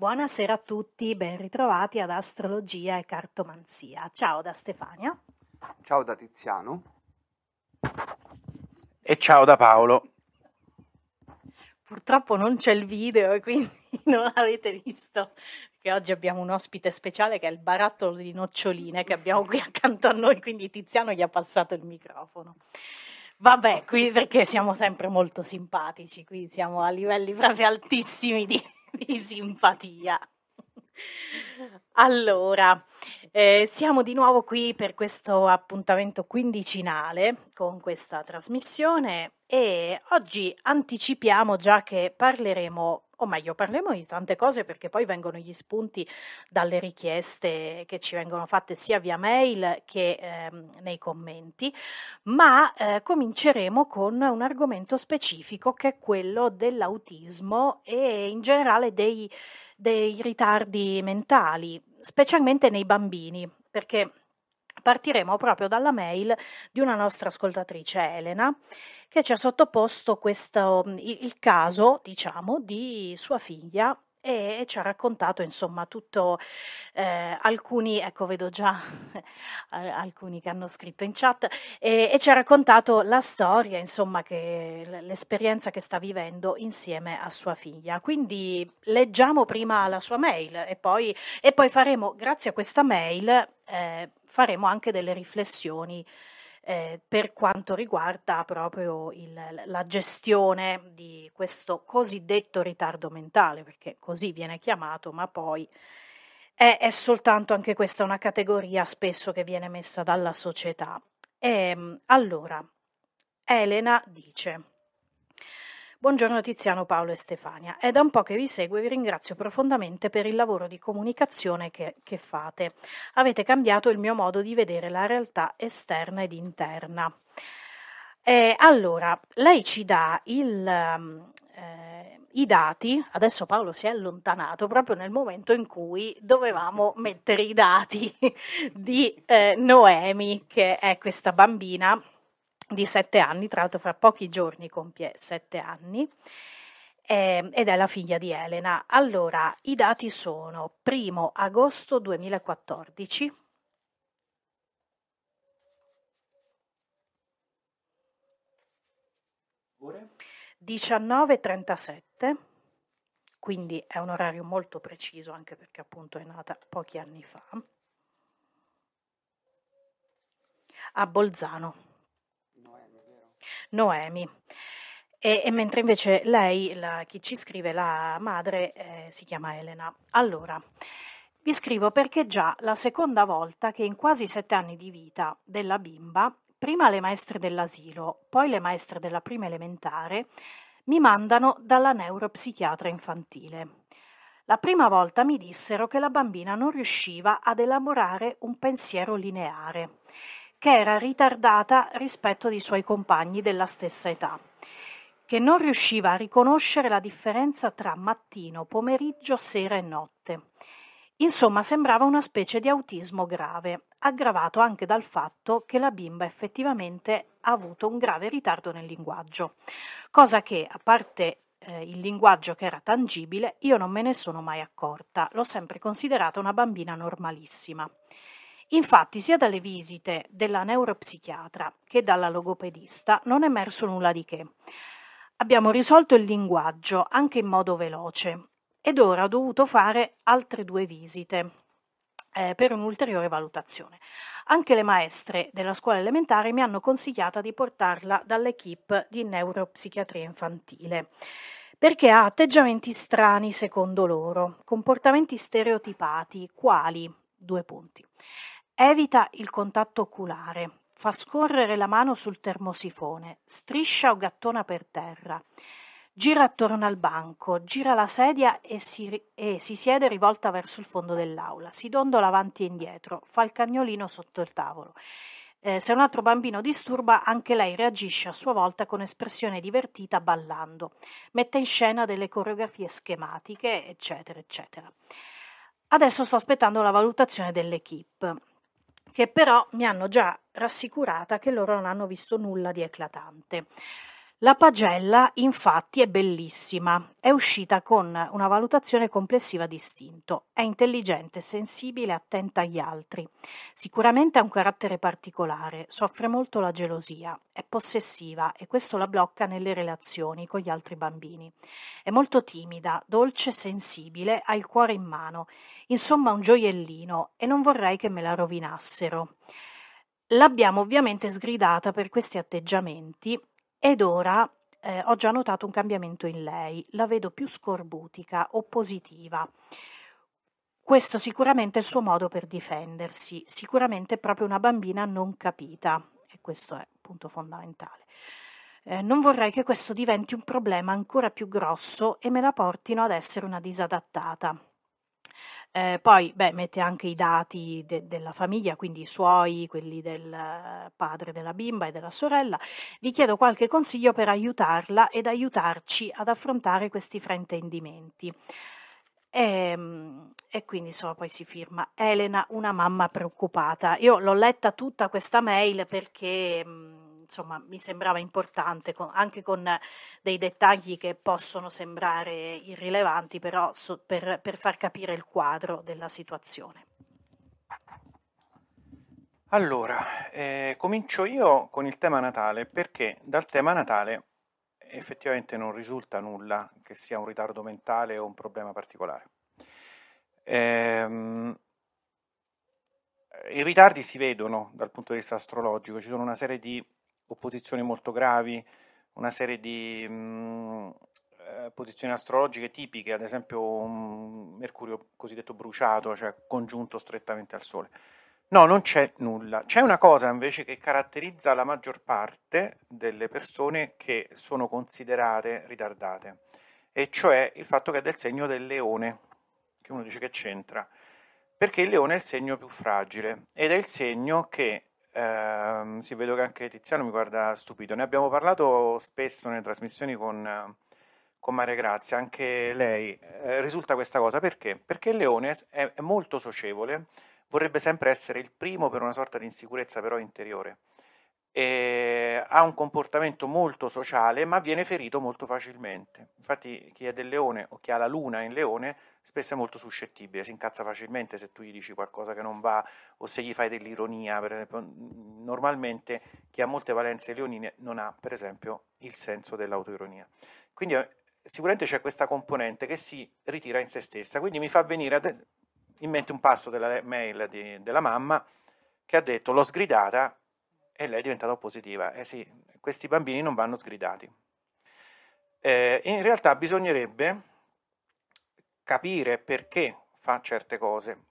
Buonasera a tutti, ben ritrovati ad Astrologia e Cartomanzia. Ciao da Stefania. Ciao da Tiziano. E ciao da Paolo. Purtroppo non c'è il video e quindi non avete visto perché oggi abbiamo un ospite speciale che è il barattolo di noccioline che abbiamo qui accanto a noi, quindi Tiziano gli ha passato il microfono. Vabbè, qui perché siamo sempre molto simpatici, qui siamo a livelli proprio altissimi di di simpatia. Allora, eh, siamo di nuovo qui per questo appuntamento quindicinale con questa trasmissione e oggi anticipiamo già che parleremo o oh, meglio parliamo di tante cose perché poi vengono gli spunti dalle richieste che ci vengono fatte sia via mail che ehm, nei commenti, ma eh, cominceremo con un argomento specifico che è quello dell'autismo e in generale dei, dei ritardi mentali, specialmente nei bambini, perché partiremo proprio dalla mail di una nostra ascoltatrice Elena che ci ha sottoposto questo, mm, il caso, diciamo, di sua figlia e ci ha raccontato insomma tutto eh, alcuni ecco vedo già alcuni che hanno scritto in chat e, e, ci ha raccontato la storia insomma che l'esperienza che sta vivendo insieme a sua figlia quindi leggiamo prima la sua mail e poi, e poi faremo grazie a questa mail eh, faremo anche delle riflessioni eh, per quanto riguarda proprio il, la gestione di questo cosiddetto ritardo mentale, perché così viene chiamato, ma poi è, è soltanto anche questa una categoria spesso che viene messa dalla società. E, ehm, allora, Elena dice. Buongiorno Tiziano, Paolo e Stefania. È da un po' che vi seguo e vi ringrazio profondamente per il lavoro di comunicazione che, che fate. Avete cambiato il mio modo di vedere la realtà esterna ed interna. Eh, allora, lei ci dà il, ehm, eh, i dati, adesso Paolo si è allontanato proprio nel momento in cui dovevamo mettere i dati di eh, Noemi, che è questa bambina di sette anni, tra l'altro fra pochi giorni compie sette anni, eh, ed è la figlia di Elena. Allora, i dati sono 1 agosto 2014, ore? 19.37, quindi è un orario molto preciso anche perché appunto è nata pochi anni fa, a Bolzano. Noemi. E, e mentre invece lei, la, chi ci scrive, la madre, eh, si chiama Elena. Allora, vi scrivo perché già la seconda volta che in quasi sette anni di vita della bimba, prima le maestre dell'asilo, poi le maestre della prima elementare, mi mandano dalla neuropsichiatra infantile. La prima volta mi dissero che la bambina non riusciva ad elaborare un pensiero lineare che era ritardata rispetto ai suoi compagni della stessa età, che non riusciva a riconoscere la differenza tra mattino, pomeriggio, sera e notte. Insomma, sembrava una specie di autismo grave, aggravato anche dal fatto che la bimba effettivamente ha avuto un grave ritardo nel linguaggio, cosa che, a parte eh, il linguaggio che era tangibile, io non me ne sono mai accorta, l'ho sempre considerata una bambina normalissima. Infatti, sia dalle visite della neuropsichiatra che dalla logopedista non è emerso nulla di che. Abbiamo risolto il linguaggio anche in modo veloce ed ora ho dovuto fare altre due visite eh, per un'ulteriore valutazione. Anche le maestre della scuola elementare mi hanno consigliata di portarla dall'equipe di neuropsichiatria infantile perché ha atteggiamenti strani secondo loro, comportamenti stereotipati, quali due punti. Evita il contatto oculare. Fa scorrere la mano sul termosifone, striscia o gattona per terra. Gira attorno al banco, gira la sedia e si, e si siede rivolta verso il fondo dell'aula. Si dondola avanti e indietro, fa il cagnolino sotto il tavolo. Eh, se un altro bambino disturba, anche lei reagisce a sua volta con espressione divertita ballando, mette in scena delle coreografie schematiche, eccetera, eccetera. Adesso sto aspettando la valutazione dell'equipe che però mi hanno già rassicurata che loro non hanno visto nulla di eclatante. La pagella infatti è bellissima, è uscita con una valutazione complessiva distinto, è intelligente, sensibile, attenta agli altri, sicuramente ha un carattere particolare, soffre molto la gelosia, è possessiva e questo la blocca nelle relazioni con gli altri bambini, è molto timida, dolce, sensibile, ha il cuore in mano insomma un gioiellino e non vorrei che me la rovinassero. L'abbiamo ovviamente sgridata per questi atteggiamenti ed ora eh, ho già notato un cambiamento in lei, la vedo più scorbutica, o positiva. Questo sicuramente è il suo modo per difendersi, sicuramente è proprio una bambina non capita, e questo è punto fondamentale. Eh, non vorrei che questo diventi un problema ancora più grosso e me la portino ad essere una disadattata. Eh, poi beh, mette anche i dati de- della famiglia, quindi i suoi, quelli del padre della bimba e della sorella. Vi chiedo qualche consiglio per aiutarla ed aiutarci ad affrontare questi fraintendimenti. E, ehm, e, quindi insomma poi si firma Elena, una mamma preoccupata. Io l'ho letta tutta questa mail perché mm, insomma mi sembrava importante con, anche con dei dettagli che possono sembrare irrilevanti però so, per, per far capire il quadro della situazione. Allora, eh, comincio io con il tema Natale perché dal tema Natale effettivamente non risulta nulla che sia un ritardo mentale o un problema particolare. Ehm, I ritardi si vedono dal punto di vista astrologico, ci sono una serie di opposizioni molto gravi, una serie di mh, mm, eh, posizioni astrologiche tipiche, ad esempio un Mercurio cosiddetto bruciato, cioè congiunto strettamente al Sole. No, non c'è nulla. C'è una cosa invece che caratterizza la maggior parte delle persone che sono considerate ritardate, e cioè il fatto che è del segno del leone, che uno dice che c'entra, perché il leone è il segno più fragile ed è il segno che eh, sì, vedo che anche Tiziano mi guarda stupito. Ne abbiamo parlato spesso nelle trasmissioni con, con Maria Grazia, anche lei. Eh, risulta questa cosa perché? Perché il leone è, è molto socievole, vorrebbe sempre essere il primo per una sorta di insicurezza però interiore eh, ha un comportamento molto sociale ma viene ferito molto facilmente. Infatti chi è del leone o chi ha la luna in leone spesso è molto suscettibile, si incazza facilmente se tu gli dici qualcosa che non va o se gli fai dell'ironia, per esempio. Normalmente chi ha molte valenze leonine non ha, per esempio, il senso dell'autoironia. Quindi eh, sicuramente c'è questa componente che si ritira in se stessa, quindi mi fa venire in mente un passo della mail di, della mamma che ha detto l'ho sgridata e lei è diventata positiva. Eh sì, questi bambini non vanno sgridati. Eh, in realtà bisognerebbe capire perché fa certe cose.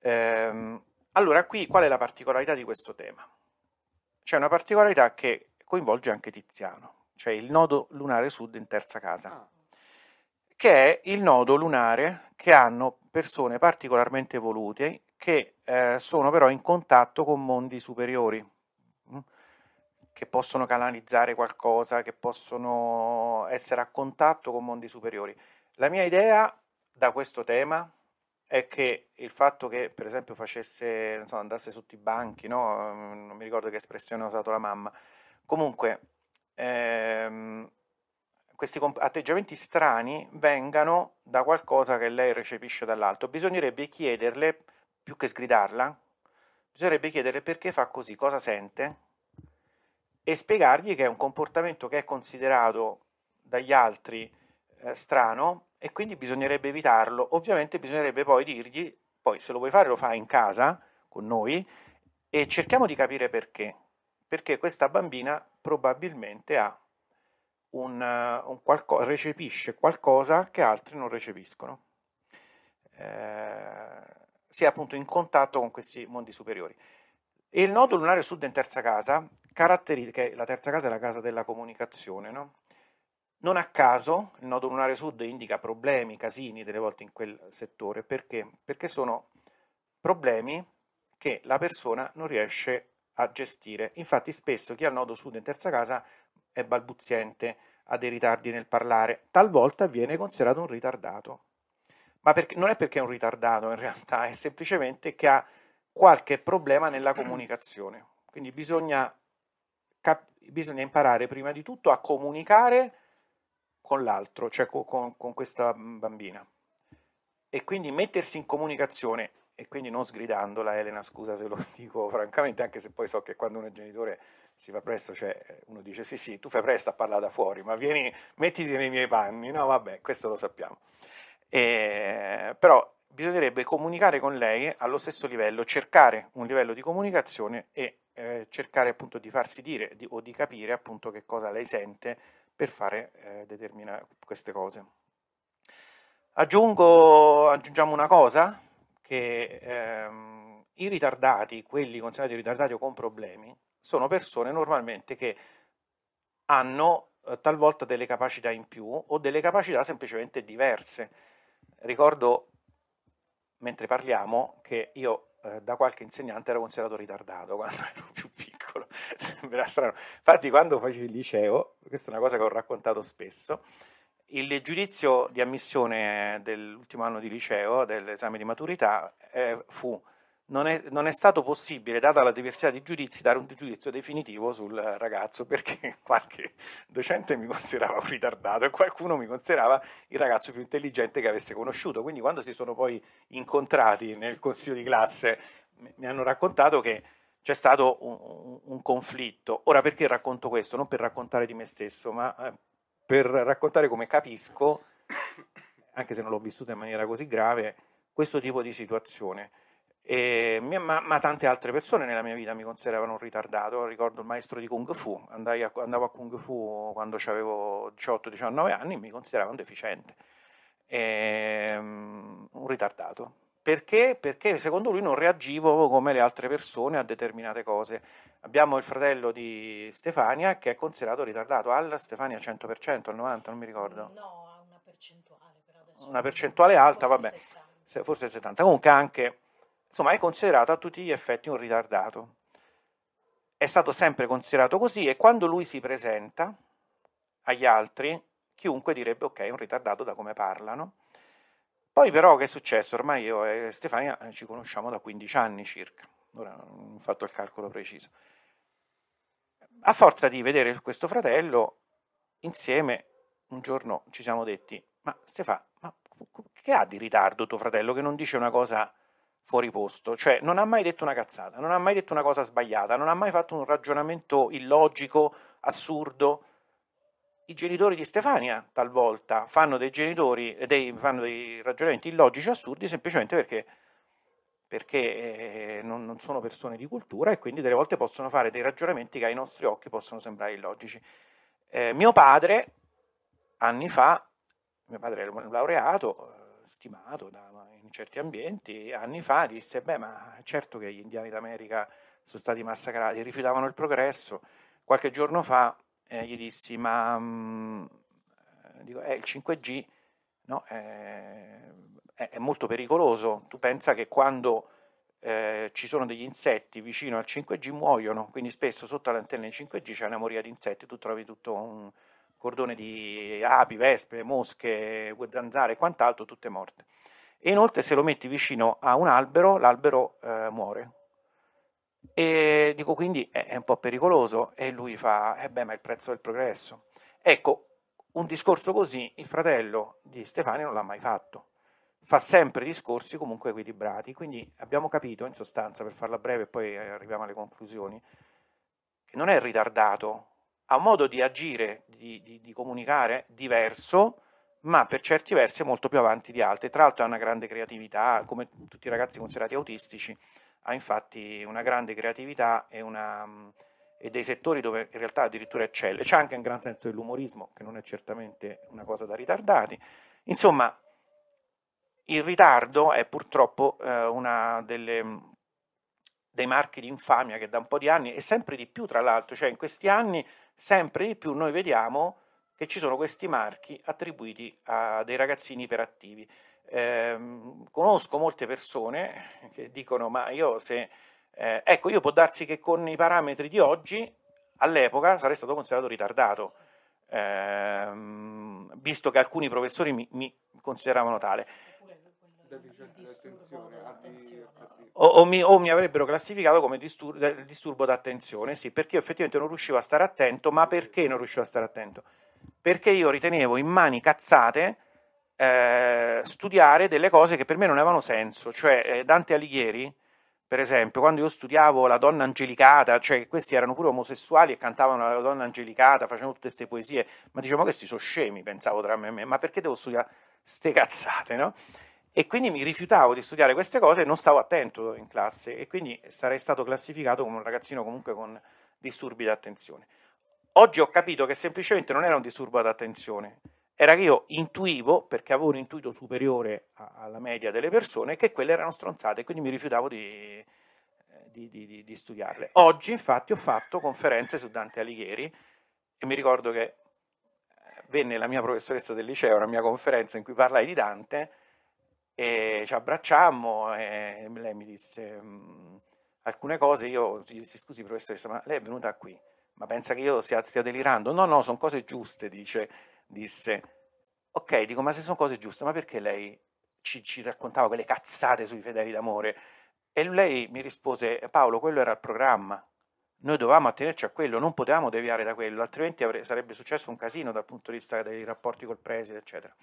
Eh, allora, qui qual è la particolarità di questo tema? C'è una particolarità che coinvolge anche Tiziano, cioè il nodo lunare sud in terza casa, ah. che è il nodo lunare che hanno persone particolarmente evolute che eh, sono però in contatto con mondi superiori che possono canalizzare qualcosa, che possono essere a contatto con mondi superiori. La mia idea da questo tema è che il fatto che, per esempio, facesse, so, andasse sotto i banchi, no? Mm, non mi ricordo che espressione ha usato la mamma, comunque ehm, questi comp- atteggiamenti strani vengano da qualcosa che lei recepisce dall'alto. Bisognerebbe chiederle, più che sgridarla, bisognerebbe chiederle perché fa così, cosa sente, e spiegargli che è un comportamento che è considerato dagli altri eh, strano e quindi bisognerebbe evitarlo. Ovviamente bisognerebbe poi dirgli, poi se lo vuoi fare lo fai in casa con noi e cerchiamo di capire perché, perché questa bambina probabilmente ha un, eh, un qualco, recepisce qualcosa che altri non recepiscono. Eh, si è appunto in contatto con questi mondi superiori. E il nodo lunare sud in terza casa, che la terza casa è la casa della comunicazione, no? Non a caso il nodo lunare sud indica problemi, casini delle volte in quel settore, perché? Perché sono problemi che la persona non riesce a gestire. Infatti spesso chi ha il nodo sud in terza casa è balbuziente, ha dei ritardi nel parlare, talvolta viene considerato un ritardato. Ma perché, non è perché è un ritardato in realtà, è semplicemente che ha qualche problema nella comunicazione. Quindi bisogna, cap- bisogna imparare prima di tutto a comunicare con l'altro, cioè co- con, con questa bambina. E quindi mettersi in comunicazione, e quindi non sgridandola, Elena, scusa se lo dico francamente, anche se poi so che quando uno è genitore si fa presto, cioè eh, uno dice sì sì, tu fai presto a parlare da fuori, ma vieni, mettiti nei miei panni, no vabbè, questo lo sappiamo. E, eh, però bisognerebbe comunicare con lei allo stesso livello, cercare un livello di comunicazione e eh, cercare appunto di farsi dire di, o di capire appunto che cosa lei sente per fare eh, determinate queste cose. Aggiungo, aggiungiamo una cosa, che ehm, i ritardati, quelli considerati ritardati o con problemi, sono persone normalmente che hanno eh, talvolta delle capacità in più o delle capacità semplicemente diverse. Ricordo mentre parliamo che io eh, da qualche insegnante ero considerato ritardato quando ero più piccolo, sembra strano. Infatti quando facevo il liceo, questa è una cosa che ho raccontato spesso, il giudizio di ammissione dell'ultimo anno di liceo, dell'esame di maturità, eh, fu non è, non è, stato possibile, data la diversità di giudizi, dare un giudizio definitivo sul ragazzo perché qualche docente mi considerava un ritardato e qualcuno mi considerava il ragazzo più intelligente che avesse conosciuto. Quindi quando si sono poi incontrati nel consiglio di classe mi hanno raccontato che c'è stato un, un conflitto. Ora perché racconto questo? Non per raccontare di me stesso, ma eh, per raccontare come capisco, anche se non l'ho vissuta in maniera così grave, questo tipo di situazione e, ma, ma, tante altre persone nella mia vita mi consideravano un ritardato. Ricordo il maestro di Kung Fu, a, andavo a Kung Fu quando avevo 18-19 anni, mi considerava un deficiente, e, ehm, un ritardato. Perché? Perché secondo lui non reagivo come le altre persone a determinate cose. Abbiamo il fratello di Stefania che è considerato ritardato, al Stefania 100%, al 90%, non mi ricordo. No, ha una percentuale. Però una percentuale alta, forse vabbè, 70. forse il 70%. Comunque anche insomma è considerato a tutti gli effetti un ritardato. È stato sempre considerato così e quando lui si presenta agli altri, chiunque direbbe ok, è un ritardato da come parlano. Poi però che è successo? Ormai io e Stefania eh, ci conosciamo da 15 anni circa, ora non ho fatto il calcolo preciso. A forza di vedere questo fratello, insieme un giorno ci siamo detti, ma Stefano, ma che ha di ritardo tuo fratello che non dice una cosa fuori posto, cioè non ha mai detto una cazzata, non ha mai detto una cosa sbagliata, non ha mai fatto un ragionamento illogico, assurdo. I genitori di Stefania talvolta fanno dei genitori dei, fanno dei ragionamenti illogici, assurdi, semplicemente perché, perché eh, non, non sono persone di cultura e quindi delle volte possono fare dei ragionamenti che ai nostri occhi possono sembrare illogici. Eh, mio padre, anni fa, mio padre era un laureato, eh, stimato da certi ambienti anni fa disse, beh ma certo che gli indiani d'America sono stati massacrati, rifiutavano il progresso. Qualche giorno fa eh, gli dissi, ma mh, mm, dico, eh, il 5G no, eh, è, molto pericoloso, tu pensa che quando eh, ci sono degli insetti vicino al 5G muoiono, quindi spesso sotto l'antenna del 5G c'è una moria di insetti, tu trovi tutto un cordone di api, vespe, mosche, zanzare e quant'altro, tutte morte. E inoltre se lo metti vicino a un albero, l'albero eh, muore. E dico quindi eh, è un po' pericoloso e lui fa, eh beh ma è il prezzo del progresso. Ecco, un discorso così il fratello di Stefani non l'ha mai fatto. Fa sempre discorsi comunque equilibrati, quindi abbiamo capito in sostanza, per farla breve e poi eh, arriviamo alle conclusioni, che non è ritardato, ha un modo di agire, di, di, di comunicare diverso, ma per certi versi è molto più avanti di altri. Tra l'altro ha una grande creatività, come tutti i ragazzi considerati autistici, ha infatti una grande creatività e, una, e dei settori dove in realtà addirittura eccelle. C'è anche un gran senso dell'umorismo, che non è certamente una cosa da ritardati. Insomma, il ritardo è purtroppo eh, una delle dei marchi di infamia che da un po' di anni e sempre di più tra l'altro, cioè in questi anni sempre di più noi vediamo che ci sono questi marchi attribuiti a dei ragazzini iperattivi. Eh, conosco molte persone che dicono: Ma io se. Eh, ecco, io può darsi che con i parametri di oggi, all'epoca sarei stato considerato ritardato, ehm, visto che alcuni professori mi, mi consideravano tale. O, o, mi, o, mi, avrebbero classificato come disturbo, eh, disturbo d'attenzione, sì, perché io effettivamente non riuscivo a stare attento, ma perché non riuscivo a stare attento? perché io ritenevo in mani cazzate eh, studiare delle cose che per me non avevano senso. Cioè, eh, Dante Alighieri, per esempio, quando io studiavo la donna angelicata, cioè questi erano pure omosessuali e cantavano la donna angelicata, facevano tutte queste poesie, ma dicevo, che questi sono scemi, pensavo tra me e me, ma perché devo studiare queste cazzate, no? E quindi mi rifiutavo di studiare queste cose e non stavo attento in classe e quindi sarei stato classificato come un ragazzino comunque con disturbi d'attenzione. Oggi ho capito che semplicemente non era un disturbo d'attenzione, era che io intuivo, perché avevo un intuito superiore alla media delle persone, che quelle erano stronzate e quindi mi rifiutavo eh, di, di, di, di, studiarle. Oggi infatti ho fatto conferenze su Dante Alighieri e mi ricordo che eh, venne la mia professoressa del liceo a una mia conferenza in cui parlai di Dante e ci abbracciammo e lei mi disse mm, alcune cose, io gli dissi scusi professoressa ma lei è venuta qui? ma pensa che io stia, stia delirando? No, no, sono cose giuste, dice, disse. Ok, dico, ma se sono cose giuste, ma perché lei ci, ci raccontava quelle cazzate sui fedeli d'amore? E lei mi rispose, Paolo, quello era il programma, noi dovevamo attenerci a quello, non potevamo deviare da quello, altrimenti avre- sarebbe successo un casino dal punto di vista dei rapporti col preside, eccetera.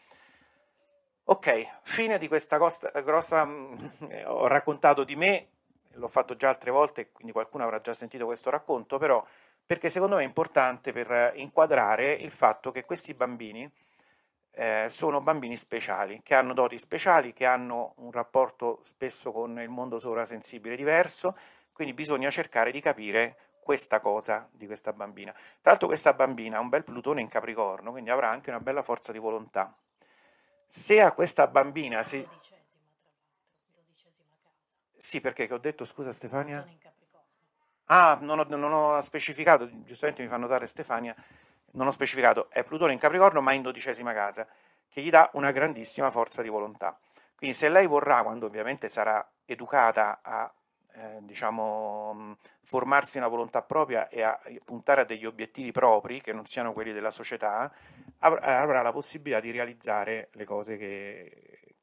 Ok, fine di questa costa, grossa. Mm, eh, ho raccontato di me, l'ho fatto già altre volte, quindi qualcuno avrà già sentito questo racconto, però perché secondo me è importante per inquadrare il fatto che questi bambini eh, sono bambini speciali, che hanno doti speciali, che hanno un rapporto spesso con il mondo sovrasensibile diverso, quindi bisogna cercare di capire questa cosa di questa bambina. Tra l'altro questa bambina ha un bel Plutone in Capricorno, quindi avrà anche una bella forza di volontà. Se a questa bambina si... Sì, perché che ho detto, scusa Stefania? Ah, non ho, non ho specificato, giustamente mi fa notare Stefania, non ho specificato, è Plutone in Capricorno ma in dodicesima casa, che gli dà una grandissima forza di volontà. Quindi se lei vorrà, quando ovviamente sarà educata a eh, diciamo, formarsi una volontà propria e a puntare a degli obiettivi propri che non siano quelli della società, av- avrà la possibilità di realizzare le cose che,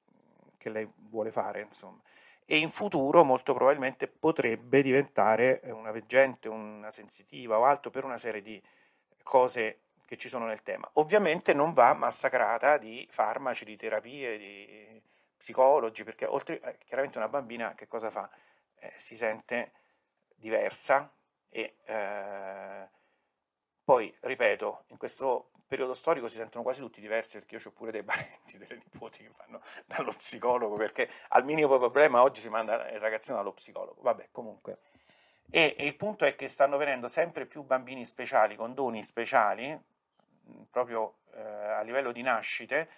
che lei vuole fare. Insomma e in futuro molto probabilmente potrebbe diventare eh, una veggente, una sensitiva o altro per una serie di cose che ci sono nel tema. Ovviamente non va massacrata di farmaci, di terapie, di psicologi, perché oltre, eh, chiaramente una bambina che cosa fa? Eh, si sente diversa e eh, poi, ripeto, in questo periodo storico si sentono quasi tutti diversi perché io ho pure dei parenti, delle nipoti che vanno dallo psicologo perché al minimo problema oggi si manda il ragazzino dallo psicologo. Vabbè, comunque. E, e il punto è che stanno venendo sempre più bambini speciali, con doni speciali, proprio eh, a livello di nascite,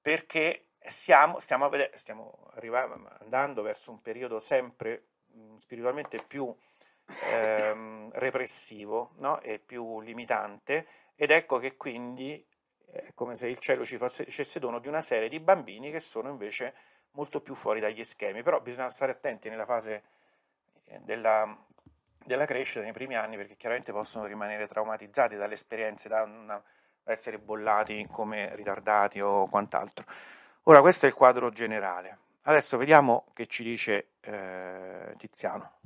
perché siamo, stiamo, vedere, stiamo arrivando verso un periodo sempre mh, spiritualmente più ehm, repressivo no? e più limitante ed ecco che quindi è come se il cielo ci facesse dono di una serie di bambini che sono invece molto più fuori dagli schemi, però bisogna stare attenti nella fase eh, della, della crescita nei primi anni perché chiaramente possono rimanere traumatizzati dalle esperienze, da, una, essere bollati come ritardati o quant'altro. Ora questo è il quadro generale, adesso vediamo che ci dice eh, Tiziano.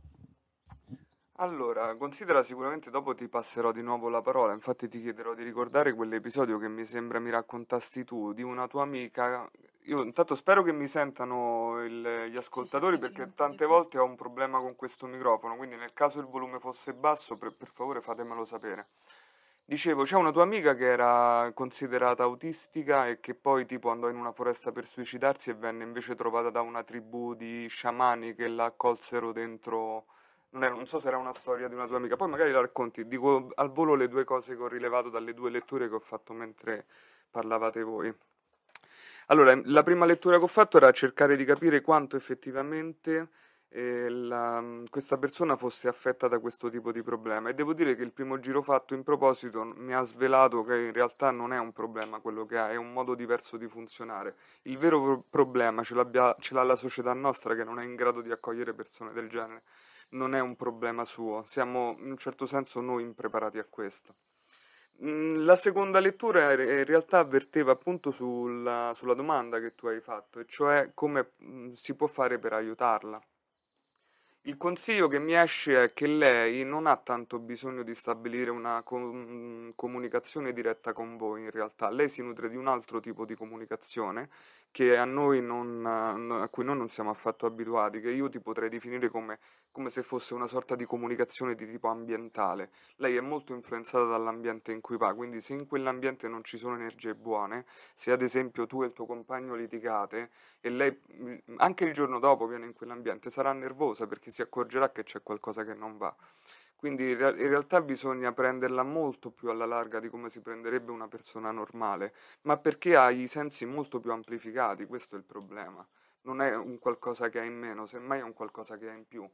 Allora, considera sicuramente dopo ti passerò di nuovo la parola, infatti ti chiederò di ricordare quell'episodio che mi sembra mi raccontasti tu di una tua amica. Io intanto spero che mi sentano il- gli ascoltatori perché tante volte ho un problema con questo microfono, quindi nel caso il volume fosse basso, per, per favore fatemelo sapere. Dicevo, c'è una tua amica che era considerata autistica e che poi tipo andò in una foresta per suicidarsi e venne invece trovata da una tribù di sciamani che la accolsero dentro non, era, non, so se era una storia di una tua amica, poi magari la racconti. Dico al volo le due cose che ho rilevato dalle due letture che ho fatto mentre parlavate voi. Allora, la prima lettura che ho fatto era cercare di capire quanto effettivamente eh, la, questa persona fosse affetta da questo tipo di problema e devo dire che il primo giro fatto in proposito mi ha svelato che in realtà non è un problema quello che ha, è un modo diverso di funzionare. Il vero problema ce, ce l'ha la società nostra che non è in grado di accogliere persone del genere non è un problema suo, siamo in un certo senso noi impreparati a questo. Mm, la seconda lettura eh, in realtà avverteva appunto sulla, sulla domanda che tu hai fatto, e cioè come mm, si può fare per aiutarla. Il consiglio che mi esce è che lei non ha tanto bisogno di stabilire una com- mm, comunicazione diretta con voi in realtà, lei si nutre di un altro tipo di comunicazione che a, noi non, a cui noi non siamo affatto abituati, che io ti potrei definire come, come, se fosse una sorta di comunicazione di tipo ambientale. Lei è molto influenzata dall'ambiente in cui va, quindi se in quell'ambiente non ci sono energie buone, se ad esempio tu e il tuo compagno litigate e lei mm, anche il giorno dopo viene in quell'ambiente, sarà nervosa perché si accorgerà che c'è qualcosa che non va. Quindi in realtà bisogna prenderla molto più alla larga di come si prenderebbe una persona normale, ma perché ha i sensi molto più amplificati, questo è il problema. Non è un qualcosa che ha in meno, semmai è un qualcosa che ha in più.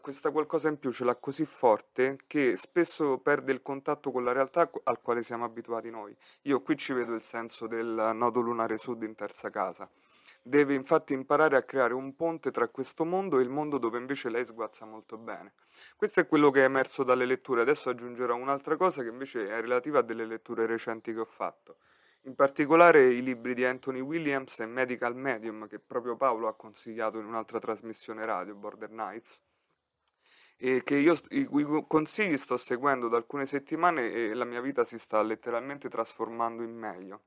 questa qualcosa in più ce l'ha così forte che spesso perde il contatto con la realtà al quale siamo abituati noi. Io qui ci vedo il senso del nodo lunare sud in terza casa. Deve infatti imparare a creare un ponte tra questo mondo e il mondo dove invece lei sguazza molto bene. Questo è quello che è emerso dalle letture, adesso aggiungerò un'altra cosa che invece è relativa a delle letture recenti che ho fatto. In particolare i libri di Anthony Williams e Medical Medium, che proprio Paolo ha consigliato in un'altra trasmissione radio, Border Nights e che io, i cui consigli sto seguendo da alcune settimane e la mia vita si sta letteralmente trasformando in meglio.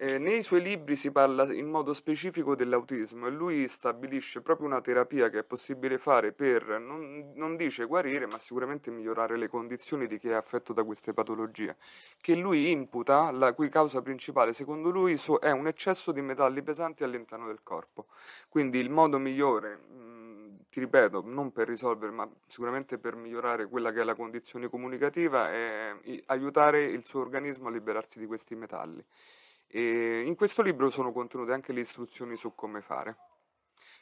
Eh, nei suoi libri si parla in modo specifico dell'autismo e lui stabilisce proprio una terapia che è possibile fare per, non, non, dice guarire, ma sicuramente migliorare le condizioni di chi è affetto da queste patologie, che lui imputa, la cui causa principale secondo lui so, è un eccesso di metalli pesanti all'interno del corpo. Quindi il modo migliore... Mh, mm, ti ripeto, non per risolvere, ma sicuramente per migliorare quella che è la condizione comunicativa, è aiutare il suo organismo a liberarsi di questi metalli. E in questo libro sono contenute anche le istruzioni su come fare.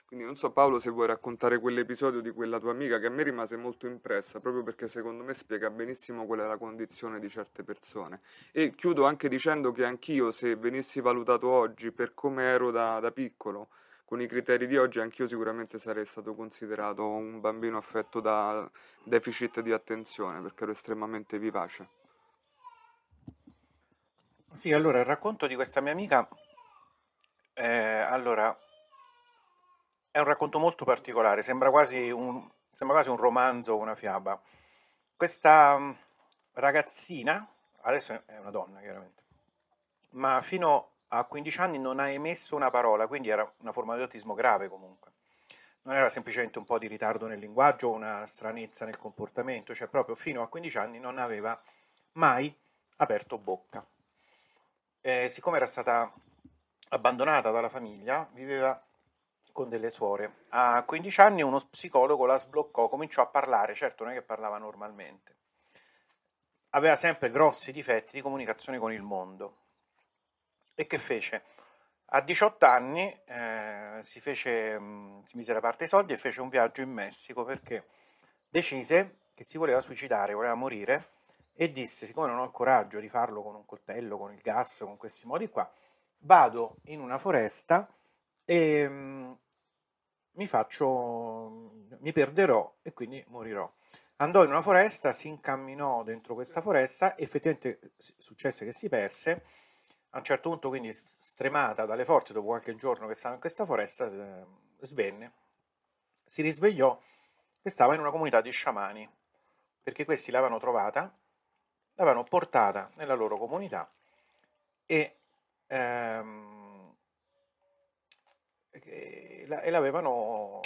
Quindi non so Paolo se vuoi raccontare quell'episodio di quella tua amica che a me rimase molto impressa, proprio perché secondo me spiega benissimo qual è la condizione di certe persone. E chiudo anche dicendo che anch'io se venissi valutato oggi per come ero da, da piccolo, con i criteri di oggi, anch'io sicuramente sarei stato considerato un bambino affetto da deficit di attenzione, perché ero estremamente vivace. Sì, allora il racconto di questa mia amica eh, allora, è un racconto molto particolare, sembra quasi un, sembra quasi un romanzo una fiaba. Questa mm, ragazzina, adesso è una donna chiaramente, ma fino a 15 anni non ha emesso una parola, quindi era una forma di autismo grave comunque. Non era semplicemente un po' di ritardo nel linguaggio, una stranezza nel comportamento, cioè proprio fino a 15 anni non aveva mai aperto bocca eh, siccome era stata abbandonata dalla famiglia, viveva con delle suore. A 15 anni uno psicologo la sbloccò, cominciò a parlare, certo non è che parlava normalmente. Aveva sempre grossi difetti di comunicazione con il mondo. E che fece? A 18 anni eh, si, fece, mm, si mise da parte i soldi e fece un viaggio in Messico perché decise che si voleva suicidare, voleva morire e disse, siccome non ho il coraggio di farlo con un coltello, con il gas, con questi modi qua, vado in una foresta e mm, mi faccio, mm, mi perderò e quindi morirò. Andò in una foresta, si incamminò dentro questa foresta, effettivamente successe che si perse, a un certo punto quindi stremata dalle forze, dopo qualche giorno che stava in questa foresta, svenne, si risvegliò e stava in una comunità di sciamani, perché questi l'avevano trovata l'avevano portata nella loro comunità e, ehm, e, l'avevano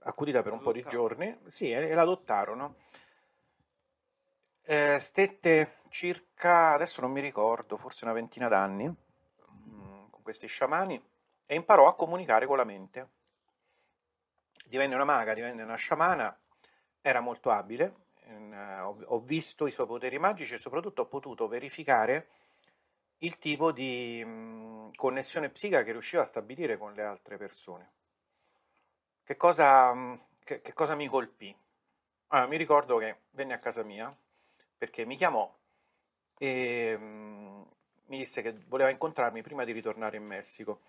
accudita per un po' di giorni, sì, e, e l'adottarono. Eh, stette circa, adesso non mi ricordo, forse una ventina d'anni mm, con questi sciamani e imparò a comunicare con la mente. Divenne una maga, divenne una sciamana, era molto abile, Ehm, ho visto i suoi poteri magici e soprattutto ho potuto verificare il tipo di mm, connessione psichica che riusciva a stabilire con le altre persone. Che cosa, mm, che, che cosa mi colpì? Allora, mi ricordo che venne a casa mia perché mi chiamò e mm, mi disse che voleva incontrarmi prima di ritornare in Messico.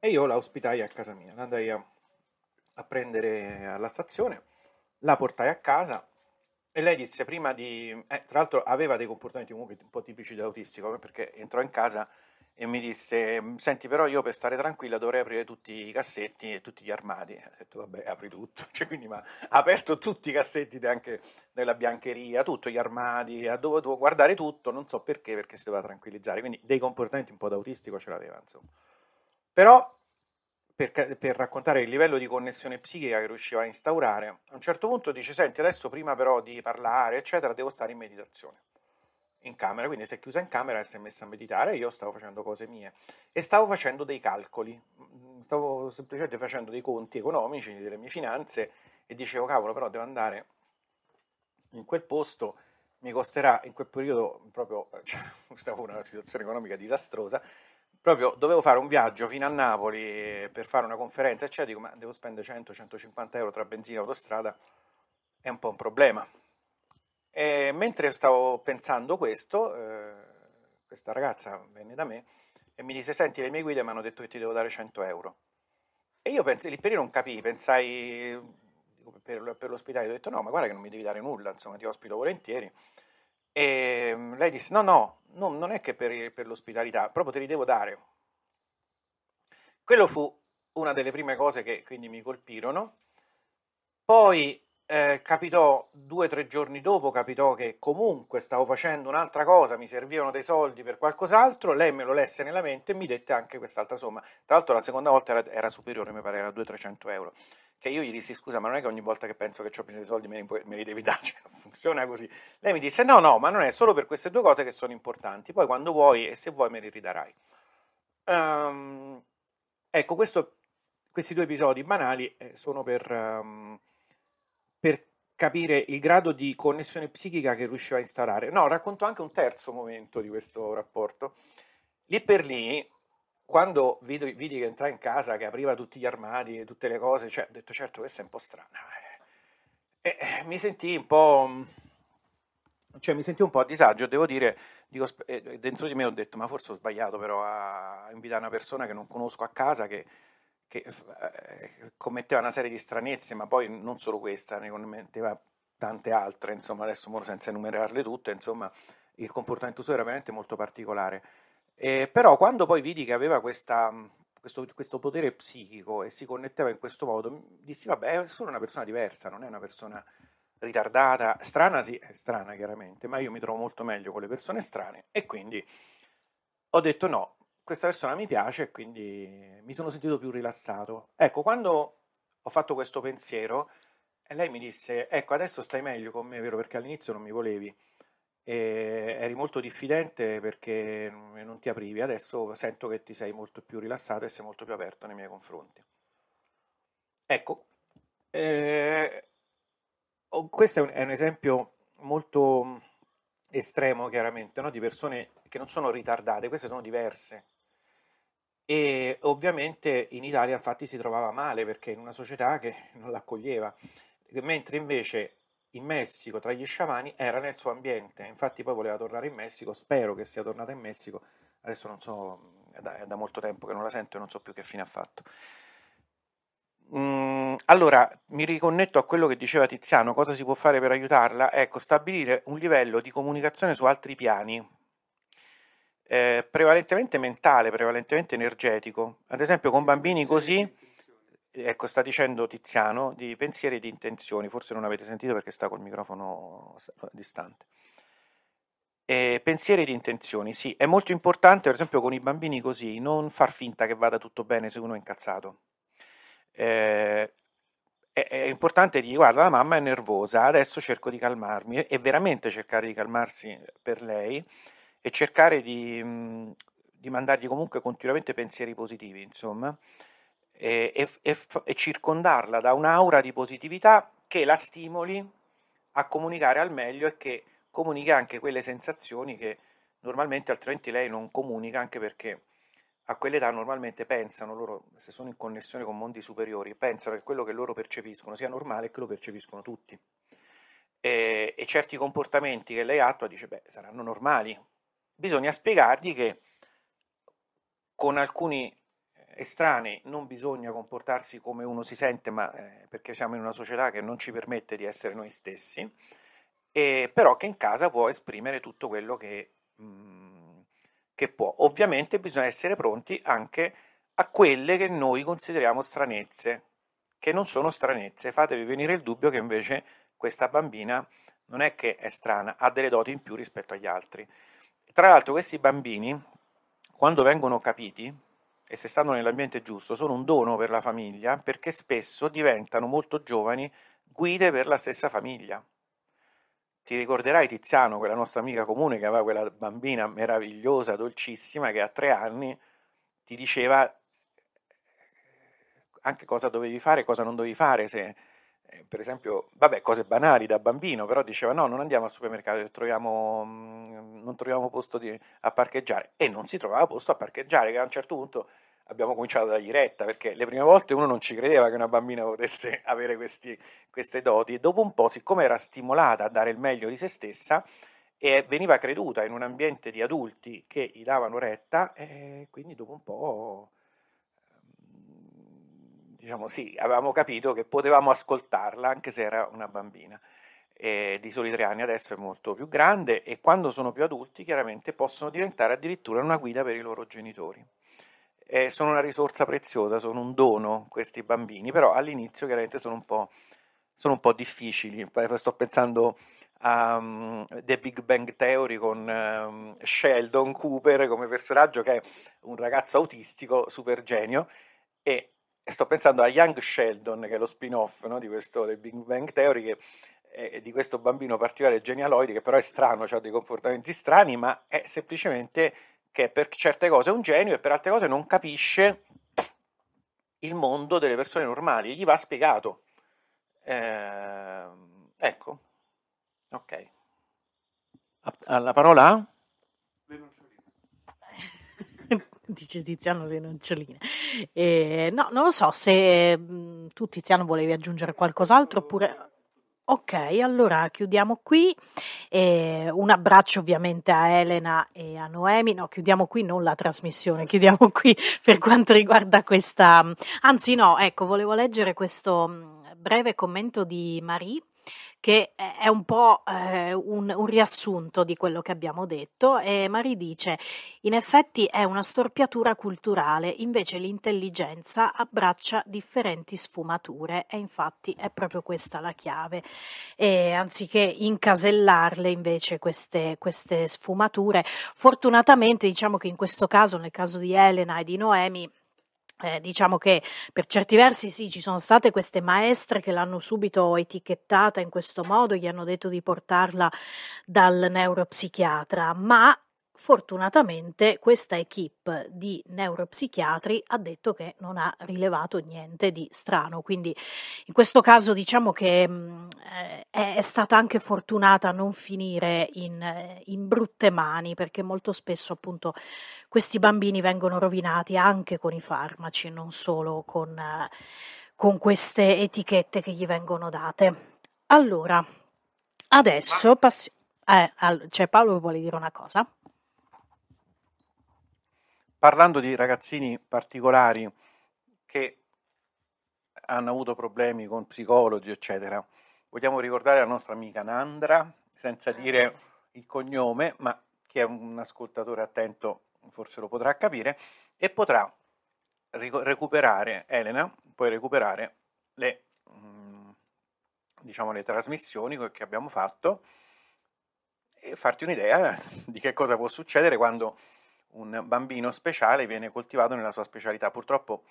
E io la ospitai a casa mia, la andai a, a prendere alla stazione la portai a casa e lei disse prima di... Eh, tra l'altro aveva dei comportamenti comunque un po' tipici dell'autistico perché entrò in casa e mi disse senti però io per stare tranquilla dovrei aprire tutti i cassetti e tutti gli armadi ho detto vabbè apri tutto cioè, quindi ma ha aperto tutti i cassetti anche della biancheria tutto gli armadi ha dovuto guardare tutto non so perché perché si doveva tranquillizzare quindi dei comportamenti un po' da autistico ce l'aveva insomma però per, per, raccontare il livello di connessione psichica che riusciva a instaurare, a un certo punto dice, senti, adesso prima però di parlare, eccetera, devo stare in meditazione, in camera, quindi si è chiusa in camera e si è messa a meditare, io stavo facendo cose mie e stavo facendo dei calcoli, mm, stavo semplicemente facendo dei conti economici, delle mie finanze e dicevo, cavolo, però devo andare in quel posto mi costerà in quel periodo proprio cioè, stavo in una situazione economica disastrosa proprio dovevo fare un viaggio fino a Napoli eh, per fare una conferenza, eccetera, cioè dico ma devo spendere 100-150 euro tra benzina e autostrada, è un po' un problema. E mentre stavo pensando questo, eh, questa ragazza venne da me e mi disse, senti le mie guide mi hanno detto che ti devo dare 100 euro. E io pensai, lì per lì non capii, pensai per, per l'ospitale, ho detto no, ma guarda che non mi devi dare nulla, insomma ti ospito volentieri. E ehm, lei disse: No, no, no non è che per, per l'ospitalità, proprio te li devo dare. Quello fu una delle prime cose che quindi mi colpirono. Poi eh, capitò due o tre giorni dopo, capitò che comunque stavo facendo un'altra cosa, mi servivano dei soldi per qualcos'altro, lei me lo lesse nella mente e mi dette anche quest'altra somma. Tra l'altro la seconda volta era, era superiore, mi pare era 200-300 euro che io gli dissi scusa ma non è che ogni volta che penso che ho bisogno di soldi me li, me li devi dare, cioè, non funziona così. Lei mi disse no no ma non è solo per queste due cose che sono importanti, poi quando vuoi e se vuoi me li ridarai. Um, ecco questo, questi due episodi banali eh, sono per, um, per capire il grado di connessione psichica che riusciva a instaurare. No, racconto anche un terzo momento di questo rapporto. Lì per lì quando vidi, vidi che entrai in casa, che apriva tutti gli armadi e tutte le cose, cioè, ho detto certo questa è un po' strana. Eh. E, e eh, mi sentì un po'... Mm, cioè, mi sentivo un po' a disagio, devo dire, dico, dentro di me ho detto, ma forse ho sbagliato però a invitare una persona che non conosco a casa, che, che eh, commetteva una serie di stranezze, ma poi non solo questa, ne commetteva tante altre, insomma, adesso senza enumerarle tutte, insomma, il comportamento suo era veramente molto particolare. Eh, però quando poi vidi che aveva questa, mm, questo, questo, potere psichico e si connetteva in questo modo, dissi vabbè è solo una persona diversa, non è una persona ritardata, strana sì, è strana chiaramente, ma io mi trovo molto meglio con le persone strane e quindi ho detto no, questa persona mi piace e quindi mi sono sentito più rilassato. Ecco, quando ho fatto questo pensiero, eh, lei mi disse, ecco adesso stai meglio con me, vero? Perché all'inizio non mi volevi e eri molto diffidente perché non ti aprivi, adesso sento che ti sei molto più rilassato e sei molto più aperto nei miei confronti. Ecco, eh, oh, questo è un, è un, esempio molto estremo chiaramente no? di persone che non sono ritardate, queste sono diverse. E ovviamente in Italia infatti si trovava male perché in una società che non l'accoglieva, mentre invece in Messico tra gli sciamani era nel suo ambiente, infatti poi voleva tornare in Messico, spero che sia tornata in Messico, adesso non so, è da, è da molto tempo che non la sento e non so più che fine ha fatto. Mm, allora, mi riconnetto a quello che diceva Tiziano, cosa si può fare per aiutarla? Ecco, stabilire un livello di comunicazione su altri piani, eh, prevalentemente mentale, prevalentemente energetico, ad esempio con bambini così ecco, sta dicendo Tiziano di pensieri e di intenzioni, forse non avete sentito perché sta col microfono distante. Eh, pensieri ed intenzioni, sì, è molto importante, per esempio con i bambini così, non far finta che vada tutto bene se uno è incazzato. Eh, è, è, importante dire, guarda, la mamma è nervosa, adesso cerco di calmarmi e veramente cercare di calmarsi per lei e cercare di, di mandargli comunque continuamente pensieri positivi, insomma eh, e, e, e circondarla da un'aura di positività che la stimoli a comunicare al meglio e che comunichi anche quelle sensazioni che normalmente altrimenti lei non comunica anche perché a quell'età normalmente pensano loro, se sono in connessione con mondi superiori, pensano che quello che loro percepiscono sia normale e che lo percepiscono tutti. E, e certi comportamenti che lei attua dice, beh, saranno normali. Bisogna spiegargli che con alcuni estranei, non bisogna comportarsi come uno si sente, ma eh, perché siamo in una società che non ci permette di essere noi stessi, e, però che in casa può esprimere tutto quello che, mh, mm, che può. Ovviamente bisogna essere pronti anche a quelle che noi consideriamo stranezze, che non sono stranezze, fatevi venire il dubbio che invece questa bambina non è che è strana, ha delle doti in più rispetto agli altri. Tra l'altro questi bambini, quando vengono capiti, e se stanno nell'ambiente giusto, sono un dono per la famiglia perché spesso diventano molto giovani guide per la stessa famiglia. Ti ricorderai Tiziano, quella nostra amica comune che aveva quella bambina meravigliosa, dolcissima, che a tre anni ti diceva anche cosa dovevi fare e cosa non dovevi fare se eh, per esempio, vabbè, cose banali da bambino, però diceva no, non andiamo al supermercato, troviamo, mm, non troviamo posto di, a parcheggiare e non si trovava posto a parcheggiare, che a un certo punto abbiamo cominciato a dargli retta, perché le prime volte uno non ci credeva che una bambina potesse avere questi, queste doti e dopo un po', siccome era stimolata a dare il meglio di se stessa, e veniva creduta in un ambiente di adulti che gli davano retta e eh, quindi dopo un po' diciamo sì, avevamo capito che potevamo ascoltarla anche se era una bambina. E di soli tre anni adesso è molto più grande e quando sono più adulti chiaramente possono diventare addirittura una guida per i loro genitori. E sono una risorsa preziosa, sono un dono questi bambini, però all'inizio chiaramente sono un po', sono un po difficili. Sto pensando a um, The Big Bang Theory con um, Sheldon Cooper come personaggio che è un ragazzo autistico, super genio, e sto pensando a Young Sheldon, che è lo spin-off no, di questo del Big Bang Theory, che è di questo bambino particolare genialoide, che però è strano, cioè, ha dei comportamenti strani, ma è semplicemente che per certe cose è un genio e per altre cose non capisce il mondo delle persone normali, gli va spiegato. Eh, ecco, ok. Alla parola dice Tiziano le noccioline. Eh, no, non lo so se mh, tu Tiziano volevi aggiungere qualcos'altro oppure... Ok, allora chiudiamo qui. Eh, un abbraccio ovviamente a Elena e a Noemi. No, chiudiamo qui non la trasmissione, chiudiamo qui per quanto riguarda questa. Anzi, no, ecco, volevo leggere questo breve commento di Marie che è un po' eh, un, un, riassunto di quello che abbiamo detto e Mari dice in effetti è una storpiatura culturale, invece l'intelligenza abbraccia differenti sfumature e infatti è proprio questa la chiave e anziché incasellarle invece queste, queste sfumature, fortunatamente diciamo che in questo caso, nel caso di Elena e di Noemi, eh, diciamo che per certi versi sì, ci sono state queste maestre che l'hanno subito etichettata in questo modo, gli hanno detto di portarla dal neuropsichiatra, ma fortunatamente questa equip di neuropsichiatri ha detto che non ha rilevato niente di strano, quindi in questo caso diciamo che mm, eh, è stata anche fortunata a non finire in, eh, in brutte mani perché molto spesso appunto questi bambini vengono rovinati anche con i farmaci, non solo con, eh, con queste etichette che gli vengono date. Allora, adesso passiamo... Eh, cioè Paolo vuole dire una cosa. Parlando di ragazzini particolari che hanno avuto problemi con psicologi, eccetera, vogliamo ricordare la nostra amica Nandra, senza eh. dire il cognome, ma chi è un ascoltatore attento forse lo potrà capire, e potrà ric- recuperare Elena, poi recuperare le, mh, mm, diciamo, le trasmissioni che abbiamo fatto e farti un'idea di che cosa può succedere quando un bambino speciale viene coltivato nella sua specialità. Purtroppo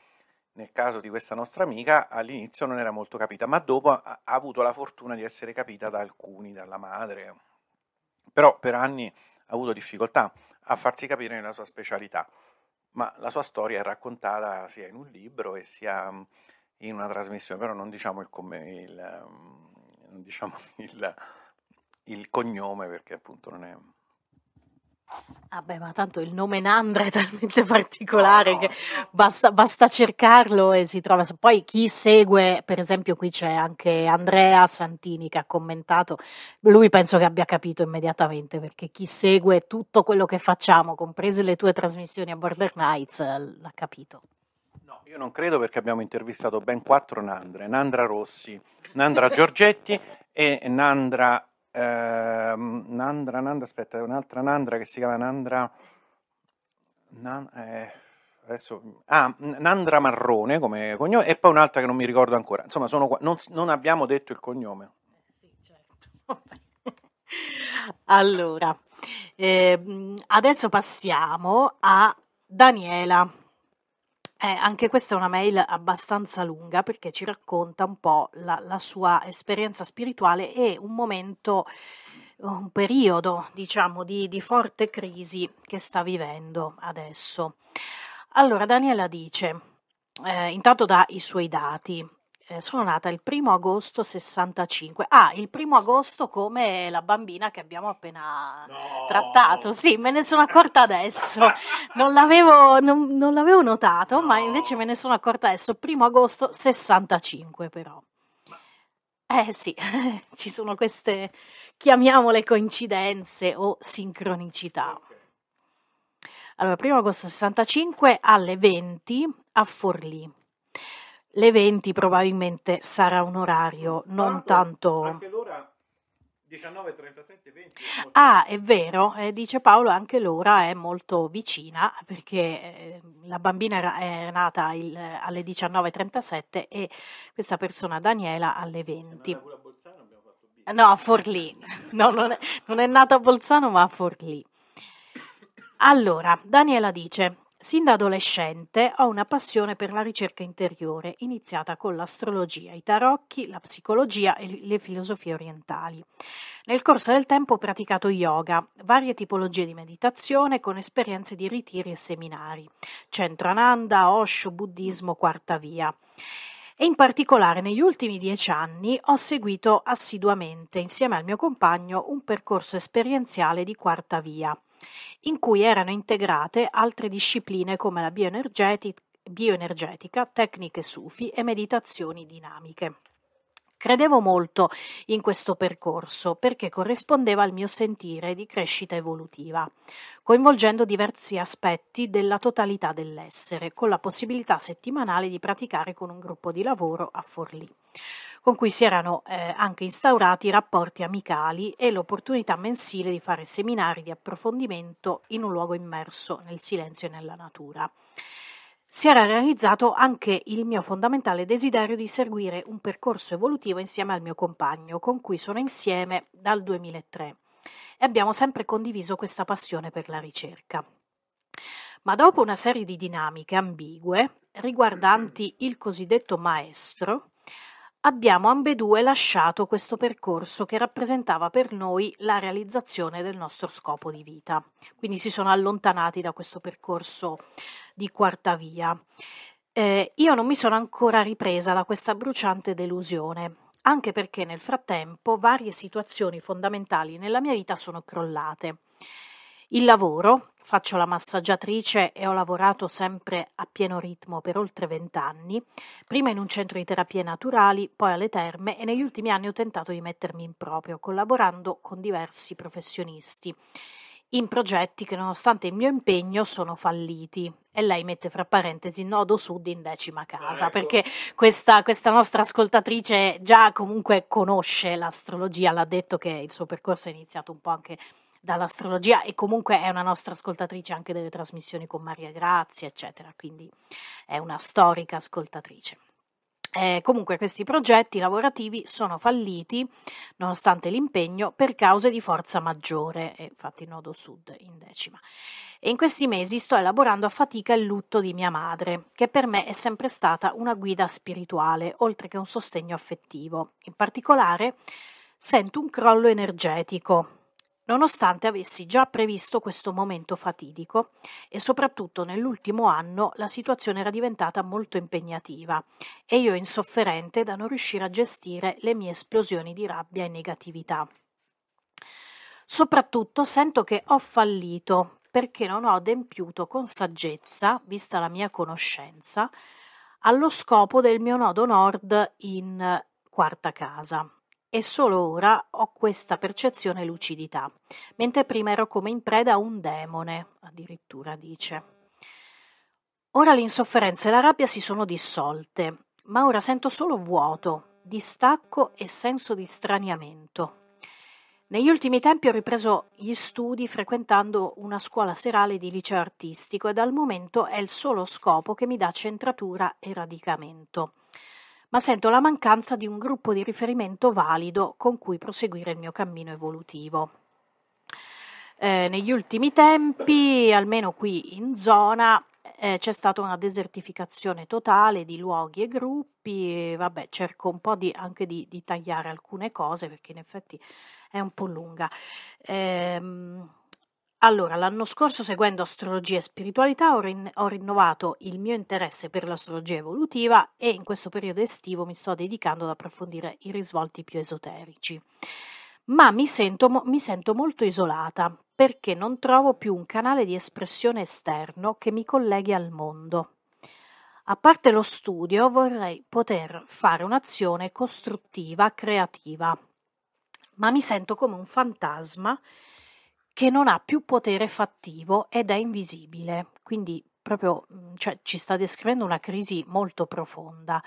nel caso di questa nostra amica all'inizio non era molto capita, ma dopo ha avuto la fortuna di essere capita da alcuni, dalla madre, però per anni ha avuto difficoltà a farsi capire nella sua specialità. Ma la sua storia è raccontata sia in un libro e sia mm, in una trasmissione, però non diciamo il, il, mm, non diciamo il, il cognome perché appunto non è... Vabbè, ah ma tanto il nome Nandra è talmente particolare no, che basta, basta, cercarlo e si trova. Poi chi segue, per esempio, qui c'è anche Andrea Santini che ha commentato. Lui penso che abbia capito immediatamente perché chi segue tutto quello che facciamo, comprese le tue trasmissioni a Border Nights, eh, l'ha capito. No, io non credo perché abbiamo intervistato ben quattro Nandre: Nandra Rossi, Nandra Giorgetti e Nandra ehm, Nandra, Nandra, aspetta, un'altra Nandra che si chiama Nandra... Nan, eh, adesso, ah, Nandra Marrone come cognome e poi un'altra che non mi ricordo ancora. Insomma, sono, non, non abbiamo detto il cognome. Sì, certo. allora, eh, adesso passiamo a Daniela. Eh, anche questa è una mail abbastanza lunga perché ci racconta un po' la, la sua esperienza spirituale e un momento, un periodo diciamo di, di forte crisi che sta vivendo adesso. Allora Daniela dice, eh, intanto dà i suoi dati, eh, sono nata il primo agosto 65. Ah, il primo agosto come la bambina che abbiamo appena no. trattato. Sì, me ne sono accorta adesso. Non l'avevo, non, non l'avevo notato, no. ma invece me ne sono accorta adesso. Primo agosto 65 però. Eh sì, ci sono queste, chiamiamole coincidenze o sincronicità. Allora, primo agosto 65 alle 20 a Forlì le 20 probabilmente sarà un orario, non tanto... Anche l'ora 19, 37, 20. Ah, è vero, eh, dice Paolo, anche l'ora è molto vicina perché eh, la bambina era, era nata il, alle 19.37 e questa persona Daniela alle 20. no, a Forlì, no, non, è, non è nata a Bolzano ma a Forlì. Allora, Daniela dice, Sin da adolescente ho una passione per la ricerca interiore, iniziata con l'astrologia, i tarocchi, la psicologia e le filosofie orientali. Nel corso del tempo ho praticato yoga, varie tipologie di meditazione con esperienze di ritiri e seminari, centro Ananda, Osho, buddismo, quarta via. E in particolare negli ultimi dieci anni ho seguito assiduamente, insieme al mio compagno, un percorso esperienziale di quarta via in cui erano integrate altre discipline come la bioenergetica, bioenergetica tecniche sufi e meditazioni dinamiche. Credevo molto in questo percorso perché corrispondeva al mio sentire di crescita evolutiva, coinvolgendo diversi aspetti della totalità dell'essere, con la possibilità settimanale di praticare con un gruppo di lavoro a Forlì con cui si erano eh, anche instaurati rapporti amicali e l'opportunità mensile di fare seminari di approfondimento in un luogo immerso nel silenzio e nella natura. Si era realizzato anche il mio fondamentale desiderio di seguire un percorso evolutivo insieme al mio compagno, con cui sono insieme dal 2003 e abbiamo sempre condiviso questa passione per la ricerca. Ma dopo una serie di dinamiche ambigue riguardanti il cosiddetto maestro, abbiamo ambedue lasciato questo percorso che rappresentava per noi la realizzazione del nostro scopo di vita, quindi si sono allontanati da questo percorso di quarta via. Eh, io non mi sono ancora ripresa da questa bruciante delusione, anche perché nel frattempo varie situazioni fondamentali nella mia vita sono crollate il lavoro, faccio la massaggiatrice e ho lavorato sempre a pieno ritmo per oltre vent'anni, prima in un centro di terapie naturali, poi alle terme e negli ultimi anni ho tentato di mettermi in proprio, collaborando con diversi professionisti in progetti che nonostante il mio impegno sono falliti. E lei mette fra parentesi nodo sud in decima casa, ecco. perché questa, questa, nostra ascoltatrice già comunque conosce l'astrologia, l'ha detto che il suo percorso è iniziato un po' anche dall'astrologia e comunque è una nostra ascoltatrice anche delle trasmissioni con Maria Grazia, eccetera, quindi è una storica ascoltatrice. Eh, comunque questi progetti lavorativi sono falliti nonostante l'impegno per cause di forza maggiore, eh, infatti nodo sud in decima. E in questi mesi sto elaborando a fatica il lutto di mia madre, che per me è sempre stata una guida spirituale, oltre che un sostegno affettivo. In particolare sento un crollo energetico, nonostante avessi già previsto questo momento fatidico e soprattutto nell'ultimo anno la situazione era diventata molto impegnativa e io insofferente da non riuscire a gestire le mie esplosioni di rabbia e negatività. Soprattutto sento che ho fallito perché non ho adempiuto con saggezza, vista la mia conoscenza, allo scopo del mio nodo nord in quarta casa e solo ora ho questa percezione e lucidità, mentre prima ero come in preda a un demone, addirittura dice. Ora l'insofferenza e la rabbia si sono dissolte, ma ora sento solo vuoto, distacco e senso di straniamento. Negli ultimi tempi ho ripreso gli studi frequentando una scuola serale di liceo artistico e dal momento è il solo scopo che mi dà centratura e radicamento ma sento la mancanza di un gruppo di riferimento valido con cui proseguire il mio cammino evolutivo. Eh, negli ultimi tempi, almeno qui in zona, eh, c'è stata una desertificazione totale di luoghi e gruppi. vabbè, cerco un po' di, anche di, di, tagliare alcune cose perché in effetti è un po' lunga. Eh, allora, l'anno scorso seguendo astrologia e spiritualità ho, rin- ho, rinnovato il mio interesse per l'astrologia evolutiva e in questo periodo estivo mi sto dedicando ad approfondire i risvolti più esoterici. Ma mi sento, mo- mi sento molto isolata perché non trovo più un canale di espressione esterno che mi colleghi al mondo. A parte lo studio, vorrei poter fare un'azione costruttiva, creativa, ma mi sento come un fantasma che non ha più potere fattivo ed è invisibile, quindi proprio mm, cioè, ci sta descrivendo una crisi molto profonda.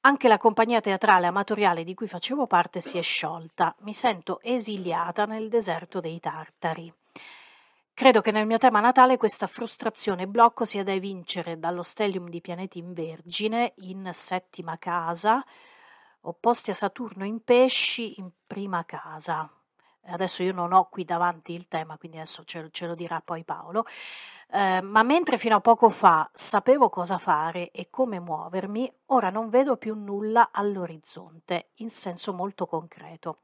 Anche la compagnia teatrale amatoriale di cui facevo parte si è sciolta, mi sento esiliata nel deserto dei Tartari. Credo che nel mio tema natale questa frustrazione e blocco sia da evincere dallo stellium di pianeti in Vergine, in settima casa, opposti a Saturno in Pesci, in prima casa. Eh, adesso io non ho qui davanti il tema, quindi adesso ce, ce lo dirà poi Paolo, eh, ma mentre fino a poco fa sapevo cosa fare e come muovermi, ora non vedo più nulla all'orizzonte, in senso molto concreto.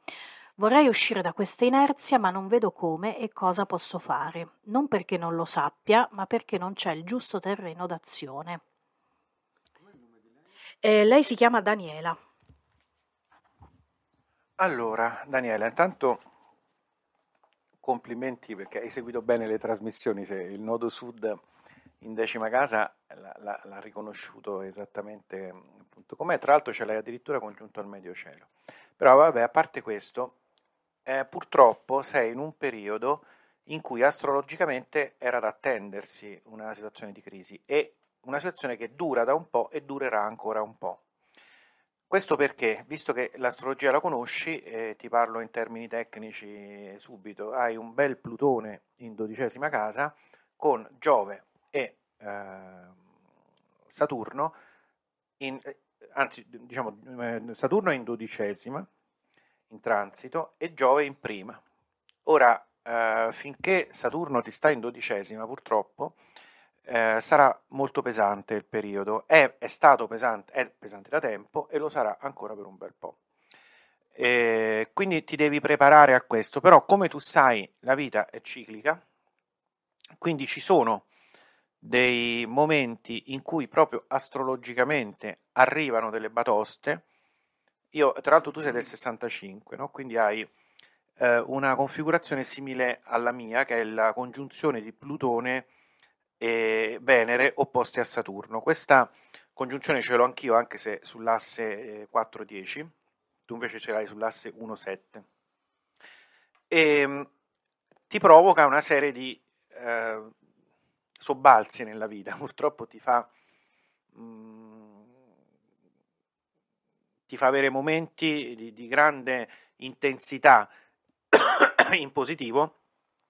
Vorrei uscire da questa inerzia, ma non vedo come e cosa posso fare, non perché non lo sappia, ma perché non c'è il giusto terreno d'azione. Eh, lei si chiama Daniela. Allora, Daniela, intanto complimenti perché hai seguito bene le trasmissioni, se il nodo sud in decima casa l'ha, riconosciuto esattamente com'è, tra l'altro ce l'hai addirittura congiunto al medio cielo. Però vabbè, a parte questo, eh, purtroppo sei in un periodo in cui astrologicamente era da attendersi una situazione di crisi e una situazione che dura da un po' e durerà ancora un po'. Questo perché, visto che l'astrologia la conosci, eh, ti parlo in termini tecnici subito, hai un bel Plutone in dodicesima casa con Giove e eh, Saturno, in, eh, anzi diciamo eh, Saturno è in dodicesima, in transito, e Giove in prima. Ora, eh, finché Saturno ti sta in dodicesima, purtroppo, eh, sarà molto pesante il periodo, è, è stato pesante, è pesante da tempo e lo sarà ancora per un bel po'. E quindi ti devi preparare a questo, però come tu sai la vita è ciclica, quindi ci sono dei momenti in cui proprio astrologicamente arrivano delle batoste. Io, tra l'altro, tu sei del 65, mm. no? quindi hai eh, una configurazione simile alla mia, che è la congiunzione di Plutone e Venere opposte a Saturno. Questa congiunzione ce l'ho anch'io anche se sull'asse 4-10, eh, tu invece ce l'hai sull'asse 1-7. E ehm, ti provoca una serie di eh, sobbalzi nella vita, purtroppo ti fa, mh, mm, ti fa avere momenti di, di grande intensità in positivo,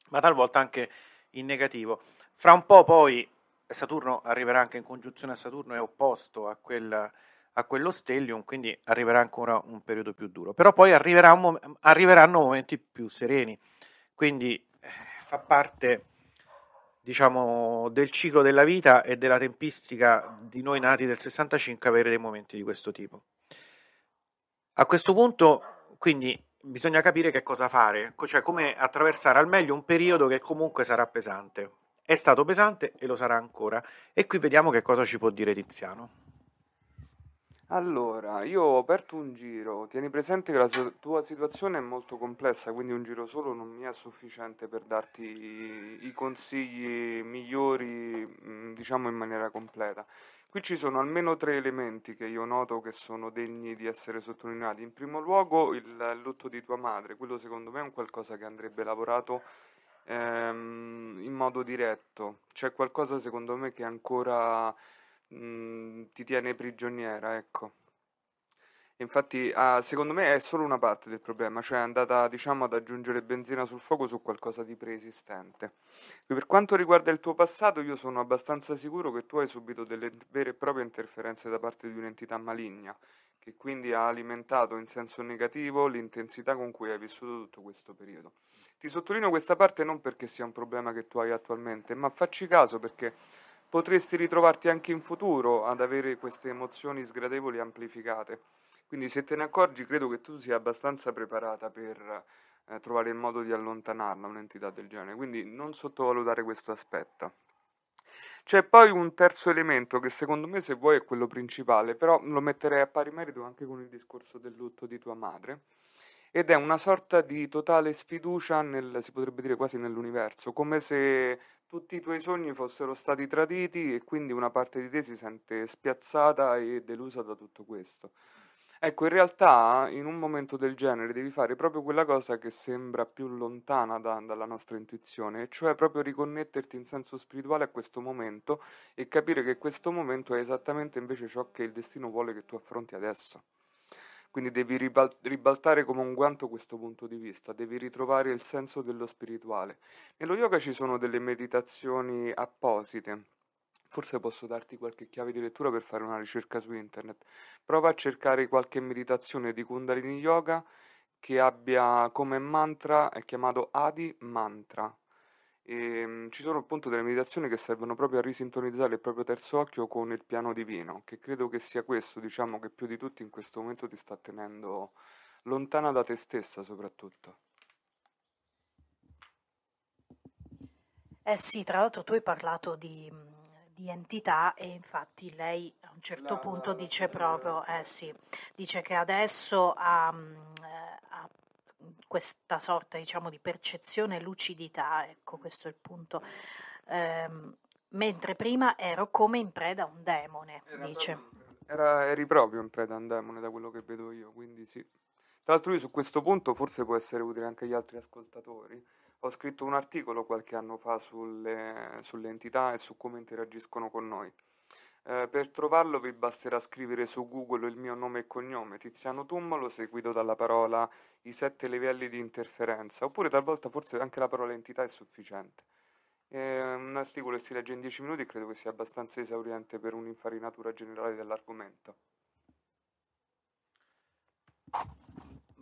ma talvolta anche in negativo. Fra un po' poi Saturno arriverà anche in congiunzione a Saturno, è opposto a, quel, a quello stellium, quindi arriverà ancora un periodo più duro. Però poi arriverà mo- arriveranno momenti più sereni, quindi eh, fa parte diciamo, del ciclo della vita e della tempistica di noi nati del 65 avere dei momenti di questo tipo. A questo punto, quindi, bisogna capire che cosa fare, cioè come attraversare al meglio un periodo che comunque sarà pesante. È stato pesante e lo sarà ancora. E qui vediamo che cosa ci può dire Tiziano. Allora, io ho aperto un giro, tieni presente che la tua situazione è molto complessa, quindi un giro solo non mi è sufficiente per darti i consigli migliori, mm, diciamo in maniera completa. Qui ci sono almeno tre elementi che io noto che sono degni di essere sottolineati. In primo luogo il lutto di tua madre, quello secondo me è un qualcosa che andrebbe lavorato ehm, in modo diretto. C'è qualcosa secondo me che ancora mh, mhmm, ti tiene prigioniera, ecco. Infatti, ah, secondo me è solo una parte del problema, cioè è andata, diciamo, ad aggiungere benzina sul fuoco su qualcosa di preesistente. Per quanto riguarda il tuo passato, io sono abbastanza sicuro che tu hai subito delle vere e proprie interferenze da parte di un'entità maligna, che quindi ha alimentato in senso negativo l'intensità con cui hai vissuto tutto questo periodo. Ti sottolineo questa parte non perché sia un problema che tu hai attualmente, ma facci caso perché potresti ritrovarti anche in futuro ad avere queste emozioni sgradevoli amplificate. Quindi se te ne accorgi credo che tu sia abbastanza preparata per eh, trovare il modo di allontanarla un'entità del genere, quindi non sottovalutare questo aspetto. C'è poi un terzo elemento che secondo me se vuoi è quello principale, però lo metterei a pari merito anche con il discorso del lutto di tua madre, ed è una sorta di totale sfiducia nel, si potrebbe dire quasi nell'universo, come se tutti i tuoi sogni fossero stati traditi e quindi una parte di te si sente spiazzata e delusa da tutto questo. Ecco, in realtà in un momento del genere devi fare proprio quella cosa che sembra più lontana da- dalla nostra intuizione, cioè proprio riconnetterti in senso spirituale a questo momento e capire che questo momento è esattamente invece ciò che il destino vuole che tu affronti adesso. Quindi devi ribaltare come un guanto questo punto di vista, devi ritrovare il senso dello spirituale. Nello yoga ci sono delle meditazioni apposite Forse posso darti qualche chiave di lettura per fare una ricerca su internet. Prova a cercare qualche meditazione di Kundalini Yoga che abbia come mantra, è chiamato Adi Mantra. E, ehm, ci sono appunto delle meditazioni che servono proprio a risintonizzare il proprio terzo occhio con il piano divino, che credo che sia questo, diciamo, che più di tutti in questo momento ti sta tenendo lontana da te stessa soprattutto. Eh sì, tra l'altro tu hai parlato di di entità e infatti lei a un certo la, punto la, dice la, proprio, eh sì, dice che adesso ha, mm, eh, ha questa sorta diciamo di percezione lucidità, ecco questo è il punto, ehm, mentre prima ero come in preda a un demone, era dice. Era, eri proprio in preda a un demone da quello che vedo io, quindi sì. Tra l'altro lui su questo punto forse può essere utile anche agli altri ascoltatori, ho scritto un articolo qualche anno fa sulle, sulle entità e su come interagiscono con noi. Eh, per trovarlo vi basterà scrivere su Google il mio nome e cognome, Tiziano Tummolo, seguito dalla parola i sette livelli di interferenza, oppure talvolta forse anche la parola entità è sufficiente. Eh, un articolo che si legge in 10 minuti credo che sia abbastanza esauriente per un'infarinatura generale dell'argomento.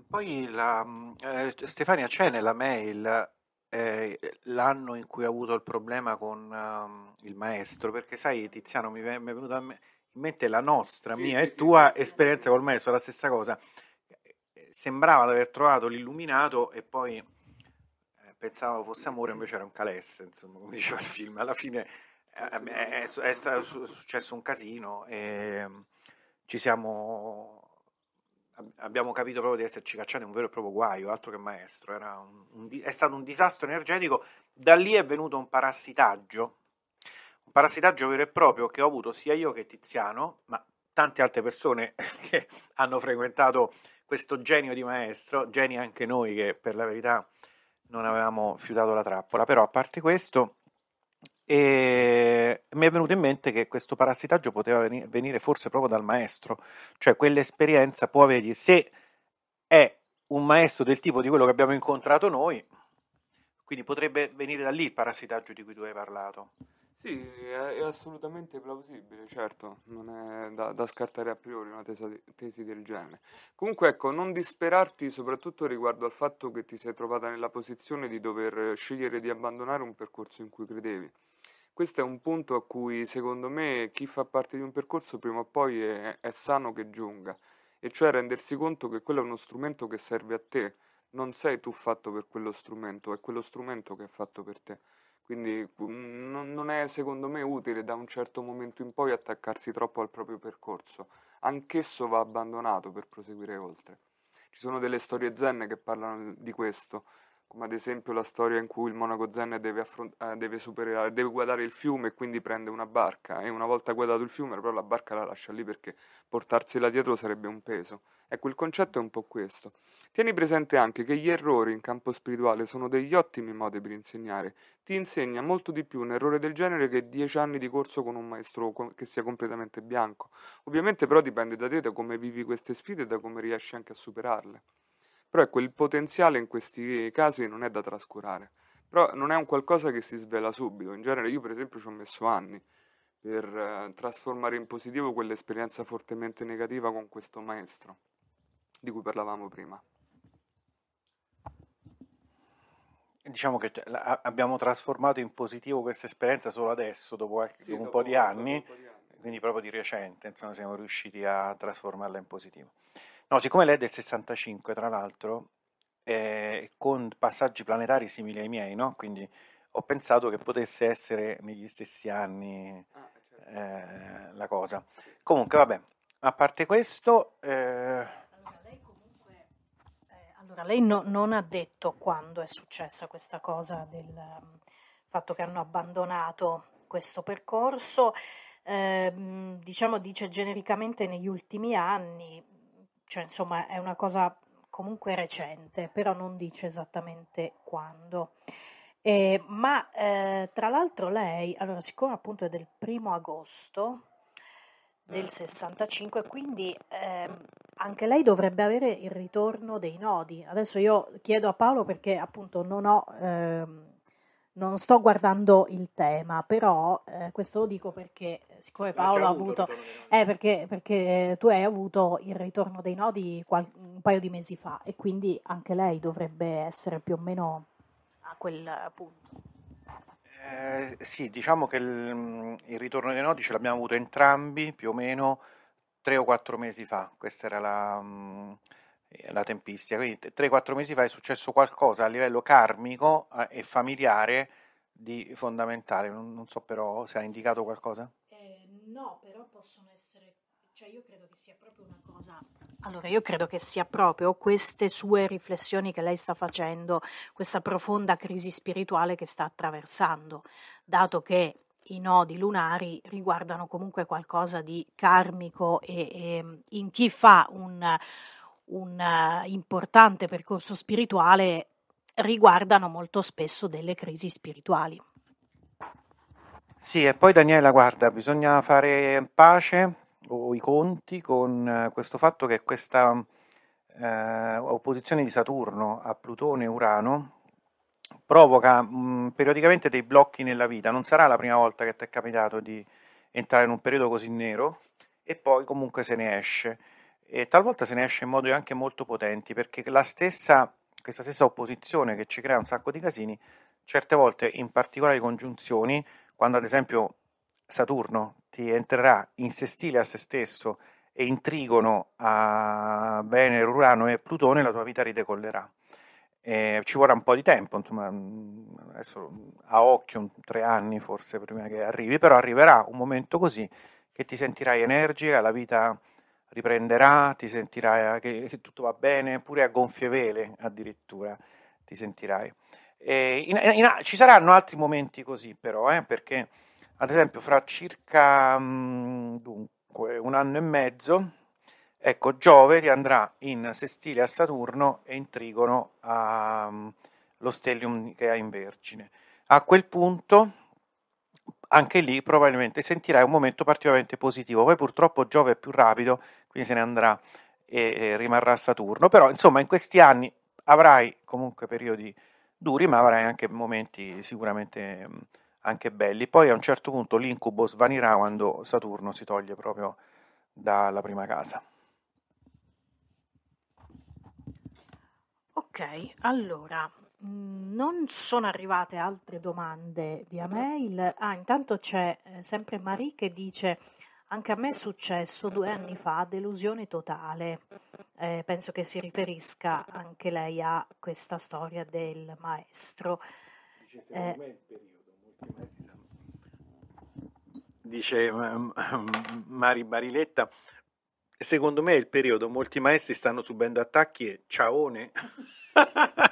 Poi la, eh, Stefania c'è nella mail eh, l'anno in cui ho avuto il problema con um, il maestro, perché sai Tiziano mi, è venuta in mente la nostra, sì, mia sì, e sì, tua esperienza col maestro, la stessa cosa. Eh, sembrava di aver trovato l'illuminato e poi eh, pensavo fosse amore, invece era un calesse, insomma, come diceva il film. Alla fine eh, è, è, è, successo un casino e ci siamo abbiamo capito proprio di esserci cacciati in un vero e proprio guaio, altro che maestro, un, un, è stato un disastro energetico, da lì è venuto un parassitaggio, un parassitaggio vero e proprio che ho avuto sia io che Tiziano, ma tante altre persone che hanno frequentato questo genio di maestro, geni anche noi che per la verità non avevamo fiutato la trappola, però a parte questo e mi è venuto in mente che questo parassitaggio poteva venire forse proprio dal maestro, cioè quell'esperienza può avergli, se è un maestro del tipo di quello che abbiamo incontrato noi, quindi potrebbe venire da lì il parassitaggio di cui tu hai parlato. Sì, è, assolutamente plausibile, certo, non è da, da scartare a priori una tesa, tesi del genere. Comunque, ecco, non disperarti soprattutto riguardo al fatto che ti sei trovata nella posizione di dover scegliere di abbandonare un percorso in cui credevi. Questo è un punto a cui secondo me chi fa parte di un percorso prima o poi è, è sano che giunga, e cioè rendersi conto che quello è uno strumento che serve a te, non sei tu fatto per quello strumento, è quello strumento che è fatto per te. Quindi mm, non, non è secondo me utile da un certo momento in poi attaccarsi troppo al proprio percorso, anch'esso va abbandonato per proseguire oltre. Ci sono delle storie zen che parlano di questo, come ad esempio la storia in cui il monaco zen deve, affront- eh, deve, superare, deve guardare il fiume e quindi prende una barca e una volta guardato il fiume però la barca la lascia lì perché portarsela dietro sarebbe un peso. Ecco, il concetto è un po' questo. Tieni presente anche che gli errori in campo spirituale sono degli ottimi modi per insegnare. Ti insegna molto di più un errore del genere che dieci anni di corso con un maestro che sia completamente bianco. Ovviamente però dipende da te, da come vivi queste sfide e da come riesci anche a superarle però ecco il potenziale in questi casi non è da trascurare, però non è un qualcosa che si svela subito, in genere io per esempio ci ho messo anni per eh, trasformare in positivo quell'esperienza fortemente negativa con questo maestro di cui parlavamo prima. Diciamo che cioè, abbiamo trasformato in positivo questa esperienza solo adesso, dopo, sì, dopo, un, po dopo, anni, un po' di anni, quindi proprio di recente, insomma, siamo riusciti a trasformarla in positivo. No, siccome lei è del 65, tra l'altro, eh, con passaggi planetari simili ai miei, no? Quindi ho pensato che potesse essere negli stessi anni ah, certo. eh, la cosa. Comunque, vabbè, a parte questo... Eh, eh... Allora, lei no, non ha detto quando è successa questa cosa del um, fatto che hanno abbandonato questo percorso, eh, mm, diciamo dice genericamente negli ultimi anni, cioè insomma è una cosa comunque recente, però non dice esattamente quando. Eh, ma eh, tra l'altro lei, allora siccome appunto è del primo agosto del 65, mm. quindi ehm, anche lei dovrebbe avere il ritorno dei nodi. Adesso io chiedo a Paolo perché appunto non ho ehm, non sto guardando il tema, però eh, questo lo dico perché eh, siccome Paolo ha avuto, avuto eh, perché, perché, tu hai avuto il ritorno dei nodi qual- un paio di mesi fa e quindi anche lei dovrebbe essere più o meno a quel punto. Eh, sì, diciamo che il, il, ritorno dei nodi ce l'abbiamo avuto entrambi più o meno tre o quattro mesi fa, questa era la... Mh, mm, eh, la tempistica. Quindi 3-4 mesi fa è successo qualcosa a livello karmico eh, e familiare di fondamentale. Non, non so però se ha indicato qualcosa. Eh, no, però possono essere... Cioè io credo che sia proprio una cosa... Allora, io credo che sia proprio queste sue riflessioni che lei sta facendo, questa profonda crisi spirituale che sta attraversando, dato che i nodi lunari riguardano comunque qualcosa di karmico e, e in chi fa un un uh, importante percorso spirituale riguardano molto spesso delle crisi spirituali. Sì, e poi Daniela, guarda, bisogna fare pace o i conti con eh, questo fatto che questa uh, opposizione di Saturno a Plutone e Urano provoca mh, mm, periodicamente dei blocchi nella vita. Non sarà la prima volta che ti è capitato di entrare in un periodo così nero e poi comunque se ne esce e talvolta se ne esce in modi anche molto potenti perché stessa, questa stessa opposizione che ci crea un sacco di casini, certe volte in particolari congiunzioni, quando ad esempio Saturno ti entrerà in sestile a se stesso e in trigono a Venere, Urano e Plutone, la tua vita ridecollerà. Eh, ci vorrà un po' di tempo, insomma, mm, adesso mm, a occhio tre anni forse prima che arrivi, però arriverà un momento così che ti sentirai energica, la vita riprenderà, ti sentirai che, tutto va bene, pure a gonfie vele addirittura ti sentirai. In, in, ci saranno altri momenti così però, eh, perché ad esempio fra circa mh, mm, dunque, un anno e mezzo, ecco, Giove andrà in sestile a Saturno e in trigono allo mm, stellium che ha in Vergine. A quel punto, anche lì probabilmente sentirai un momento particolarmente positivo, poi purtroppo Giove è più rapido quindi se ne andrà e, e rimarrà Saturno, però insomma in questi anni avrai comunque periodi duri, ma avrai anche momenti sicuramente mh, anche belli. Poi a un certo punto l'incubo svanirà quando Saturno si toglie proprio dalla prima casa. Ok, allora non sono arrivate altre domande via mail. Ah, intanto c'è eh, sempre Marie che dice anche a me è successo due anni fa delusione totale. Eh, penso che si riferisca anche lei a questa storia del maestro. Eh, Dice, eh, Dice Mari Bariletta, secondo me è il periodo, molti maestri stanno subendo attacchi e ciaone.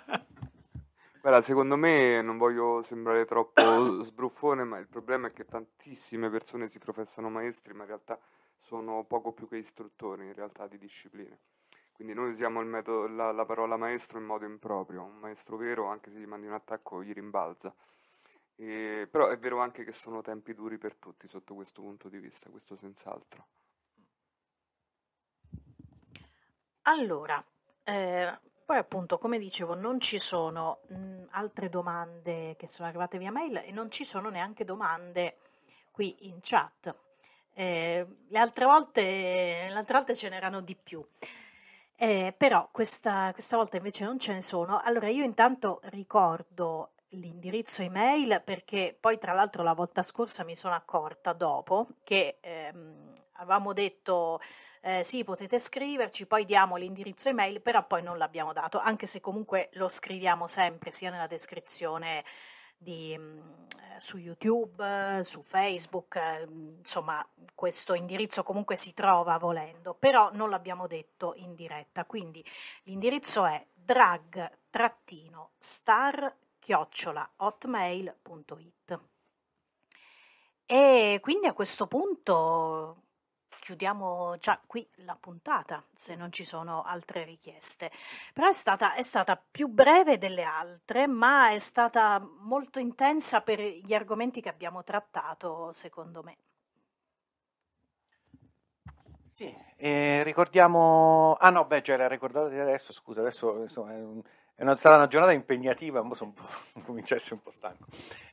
Guarda, secondo me non voglio sembrare troppo sbruffone, ma il problema è che tantissime persone si professano maestri, ma in realtà sono poco più che istruttori di discipline. Quindi noi usiamo metodo, la, la, parola maestro in modo improprio, un maestro vero anche se gli mandi un attacco gli rimbalza. E, però è vero anche che sono tempi duri per tutti sotto questo punto di vista, questo senz'altro. Allora, eh, poi appunto, come dicevo, non ci sono mh, altre domande che sono arrivate via mail e non ci sono neanche domande qui in chat. Eh, le, altre volte, le altre volte ce n'erano di più. Eh, però questa, questa, volta invece non ce ne sono. Allora io intanto ricordo l'indirizzo email perché poi tra l'altro la volta scorsa mi sono accorta dopo che ehm, avevamo detto eh, sì potete scriverci, poi diamo l'indirizzo email, però poi non l'abbiamo dato, anche se comunque lo scriviamo sempre sia nella descrizione di, mm, eh, su YouTube, su Facebook, eh, insomma questo indirizzo comunque si trova volendo, però non l'abbiamo detto in diretta, quindi l'indirizzo è drag-star hotmail.it e quindi a questo punto chiudiamo già qui la puntata, se non ci sono altre richieste. Però è stata, è stata più breve delle altre, ma è stata molto intensa per gli argomenti che abbiamo trattato, secondo me. Sì, eh, ricordiamo... Ah no, beh, c'era ricordato adesso, scusa, adesso insomma, è, un... è, stata una giornata impegnativa, mo sono un po', un po' stanco.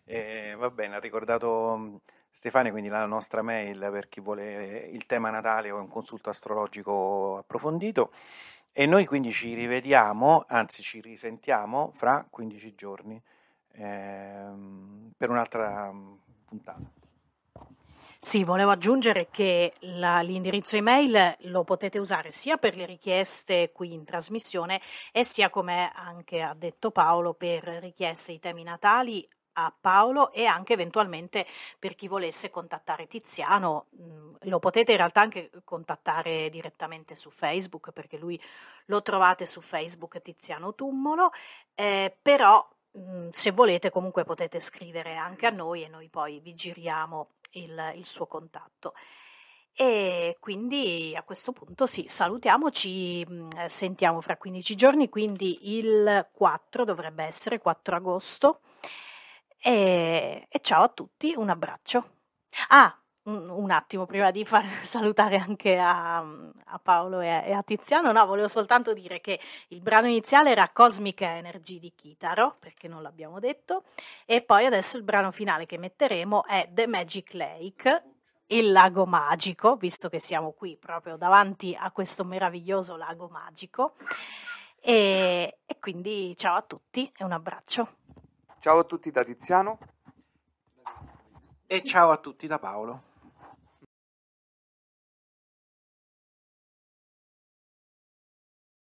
Eh, va bene, ha ricordato Stefania, quindi la nostra mail per chi vuole il tema natale o un consulto astrologico approfondito. E noi quindi ci rivediamo, anzi ci risentiamo fra 15 giorni ehm, per un'altra mm, puntata. Sì, volevo aggiungere che la, l'indirizzo email lo potete usare sia per le richieste qui in trasmissione e sia, come anche ha detto Paolo, per richieste di temi natali a Paolo e anche eventualmente per chi volesse contattare Tiziano, mm, lo potete in realtà anche contattare direttamente su Facebook perché lui lo trovate su Facebook Tiziano Tummolo, eh, però mm, se volete comunque potete scrivere anche a noi e noi poi vi giriamo il, il suo contatto. E quindi a questo punto sì, salutiamoci, mm, sentiamo fra 15 giorni, quindi il 4 dovrebbe essere 4 agosto e, e ciao a tutti, un abbraccio. Ah, un attimo prima di far salutare anche a, a Paolo e a, e a, Tiziano, no, volevo soltanto dire che il brano iniziale era Cosmic Energy di Kitaro, perché non l'abbiamo detto, e poi adesso il brano finale che metteremo è The Magic Lake, il lago magico, visto che siamo qui proprio davanti a questo meraviglioso lago magico. e, e quindi ciao a tutti e un abbraccio. Ciao a tutti da Tiziano. E ciao a tutti da Paolo.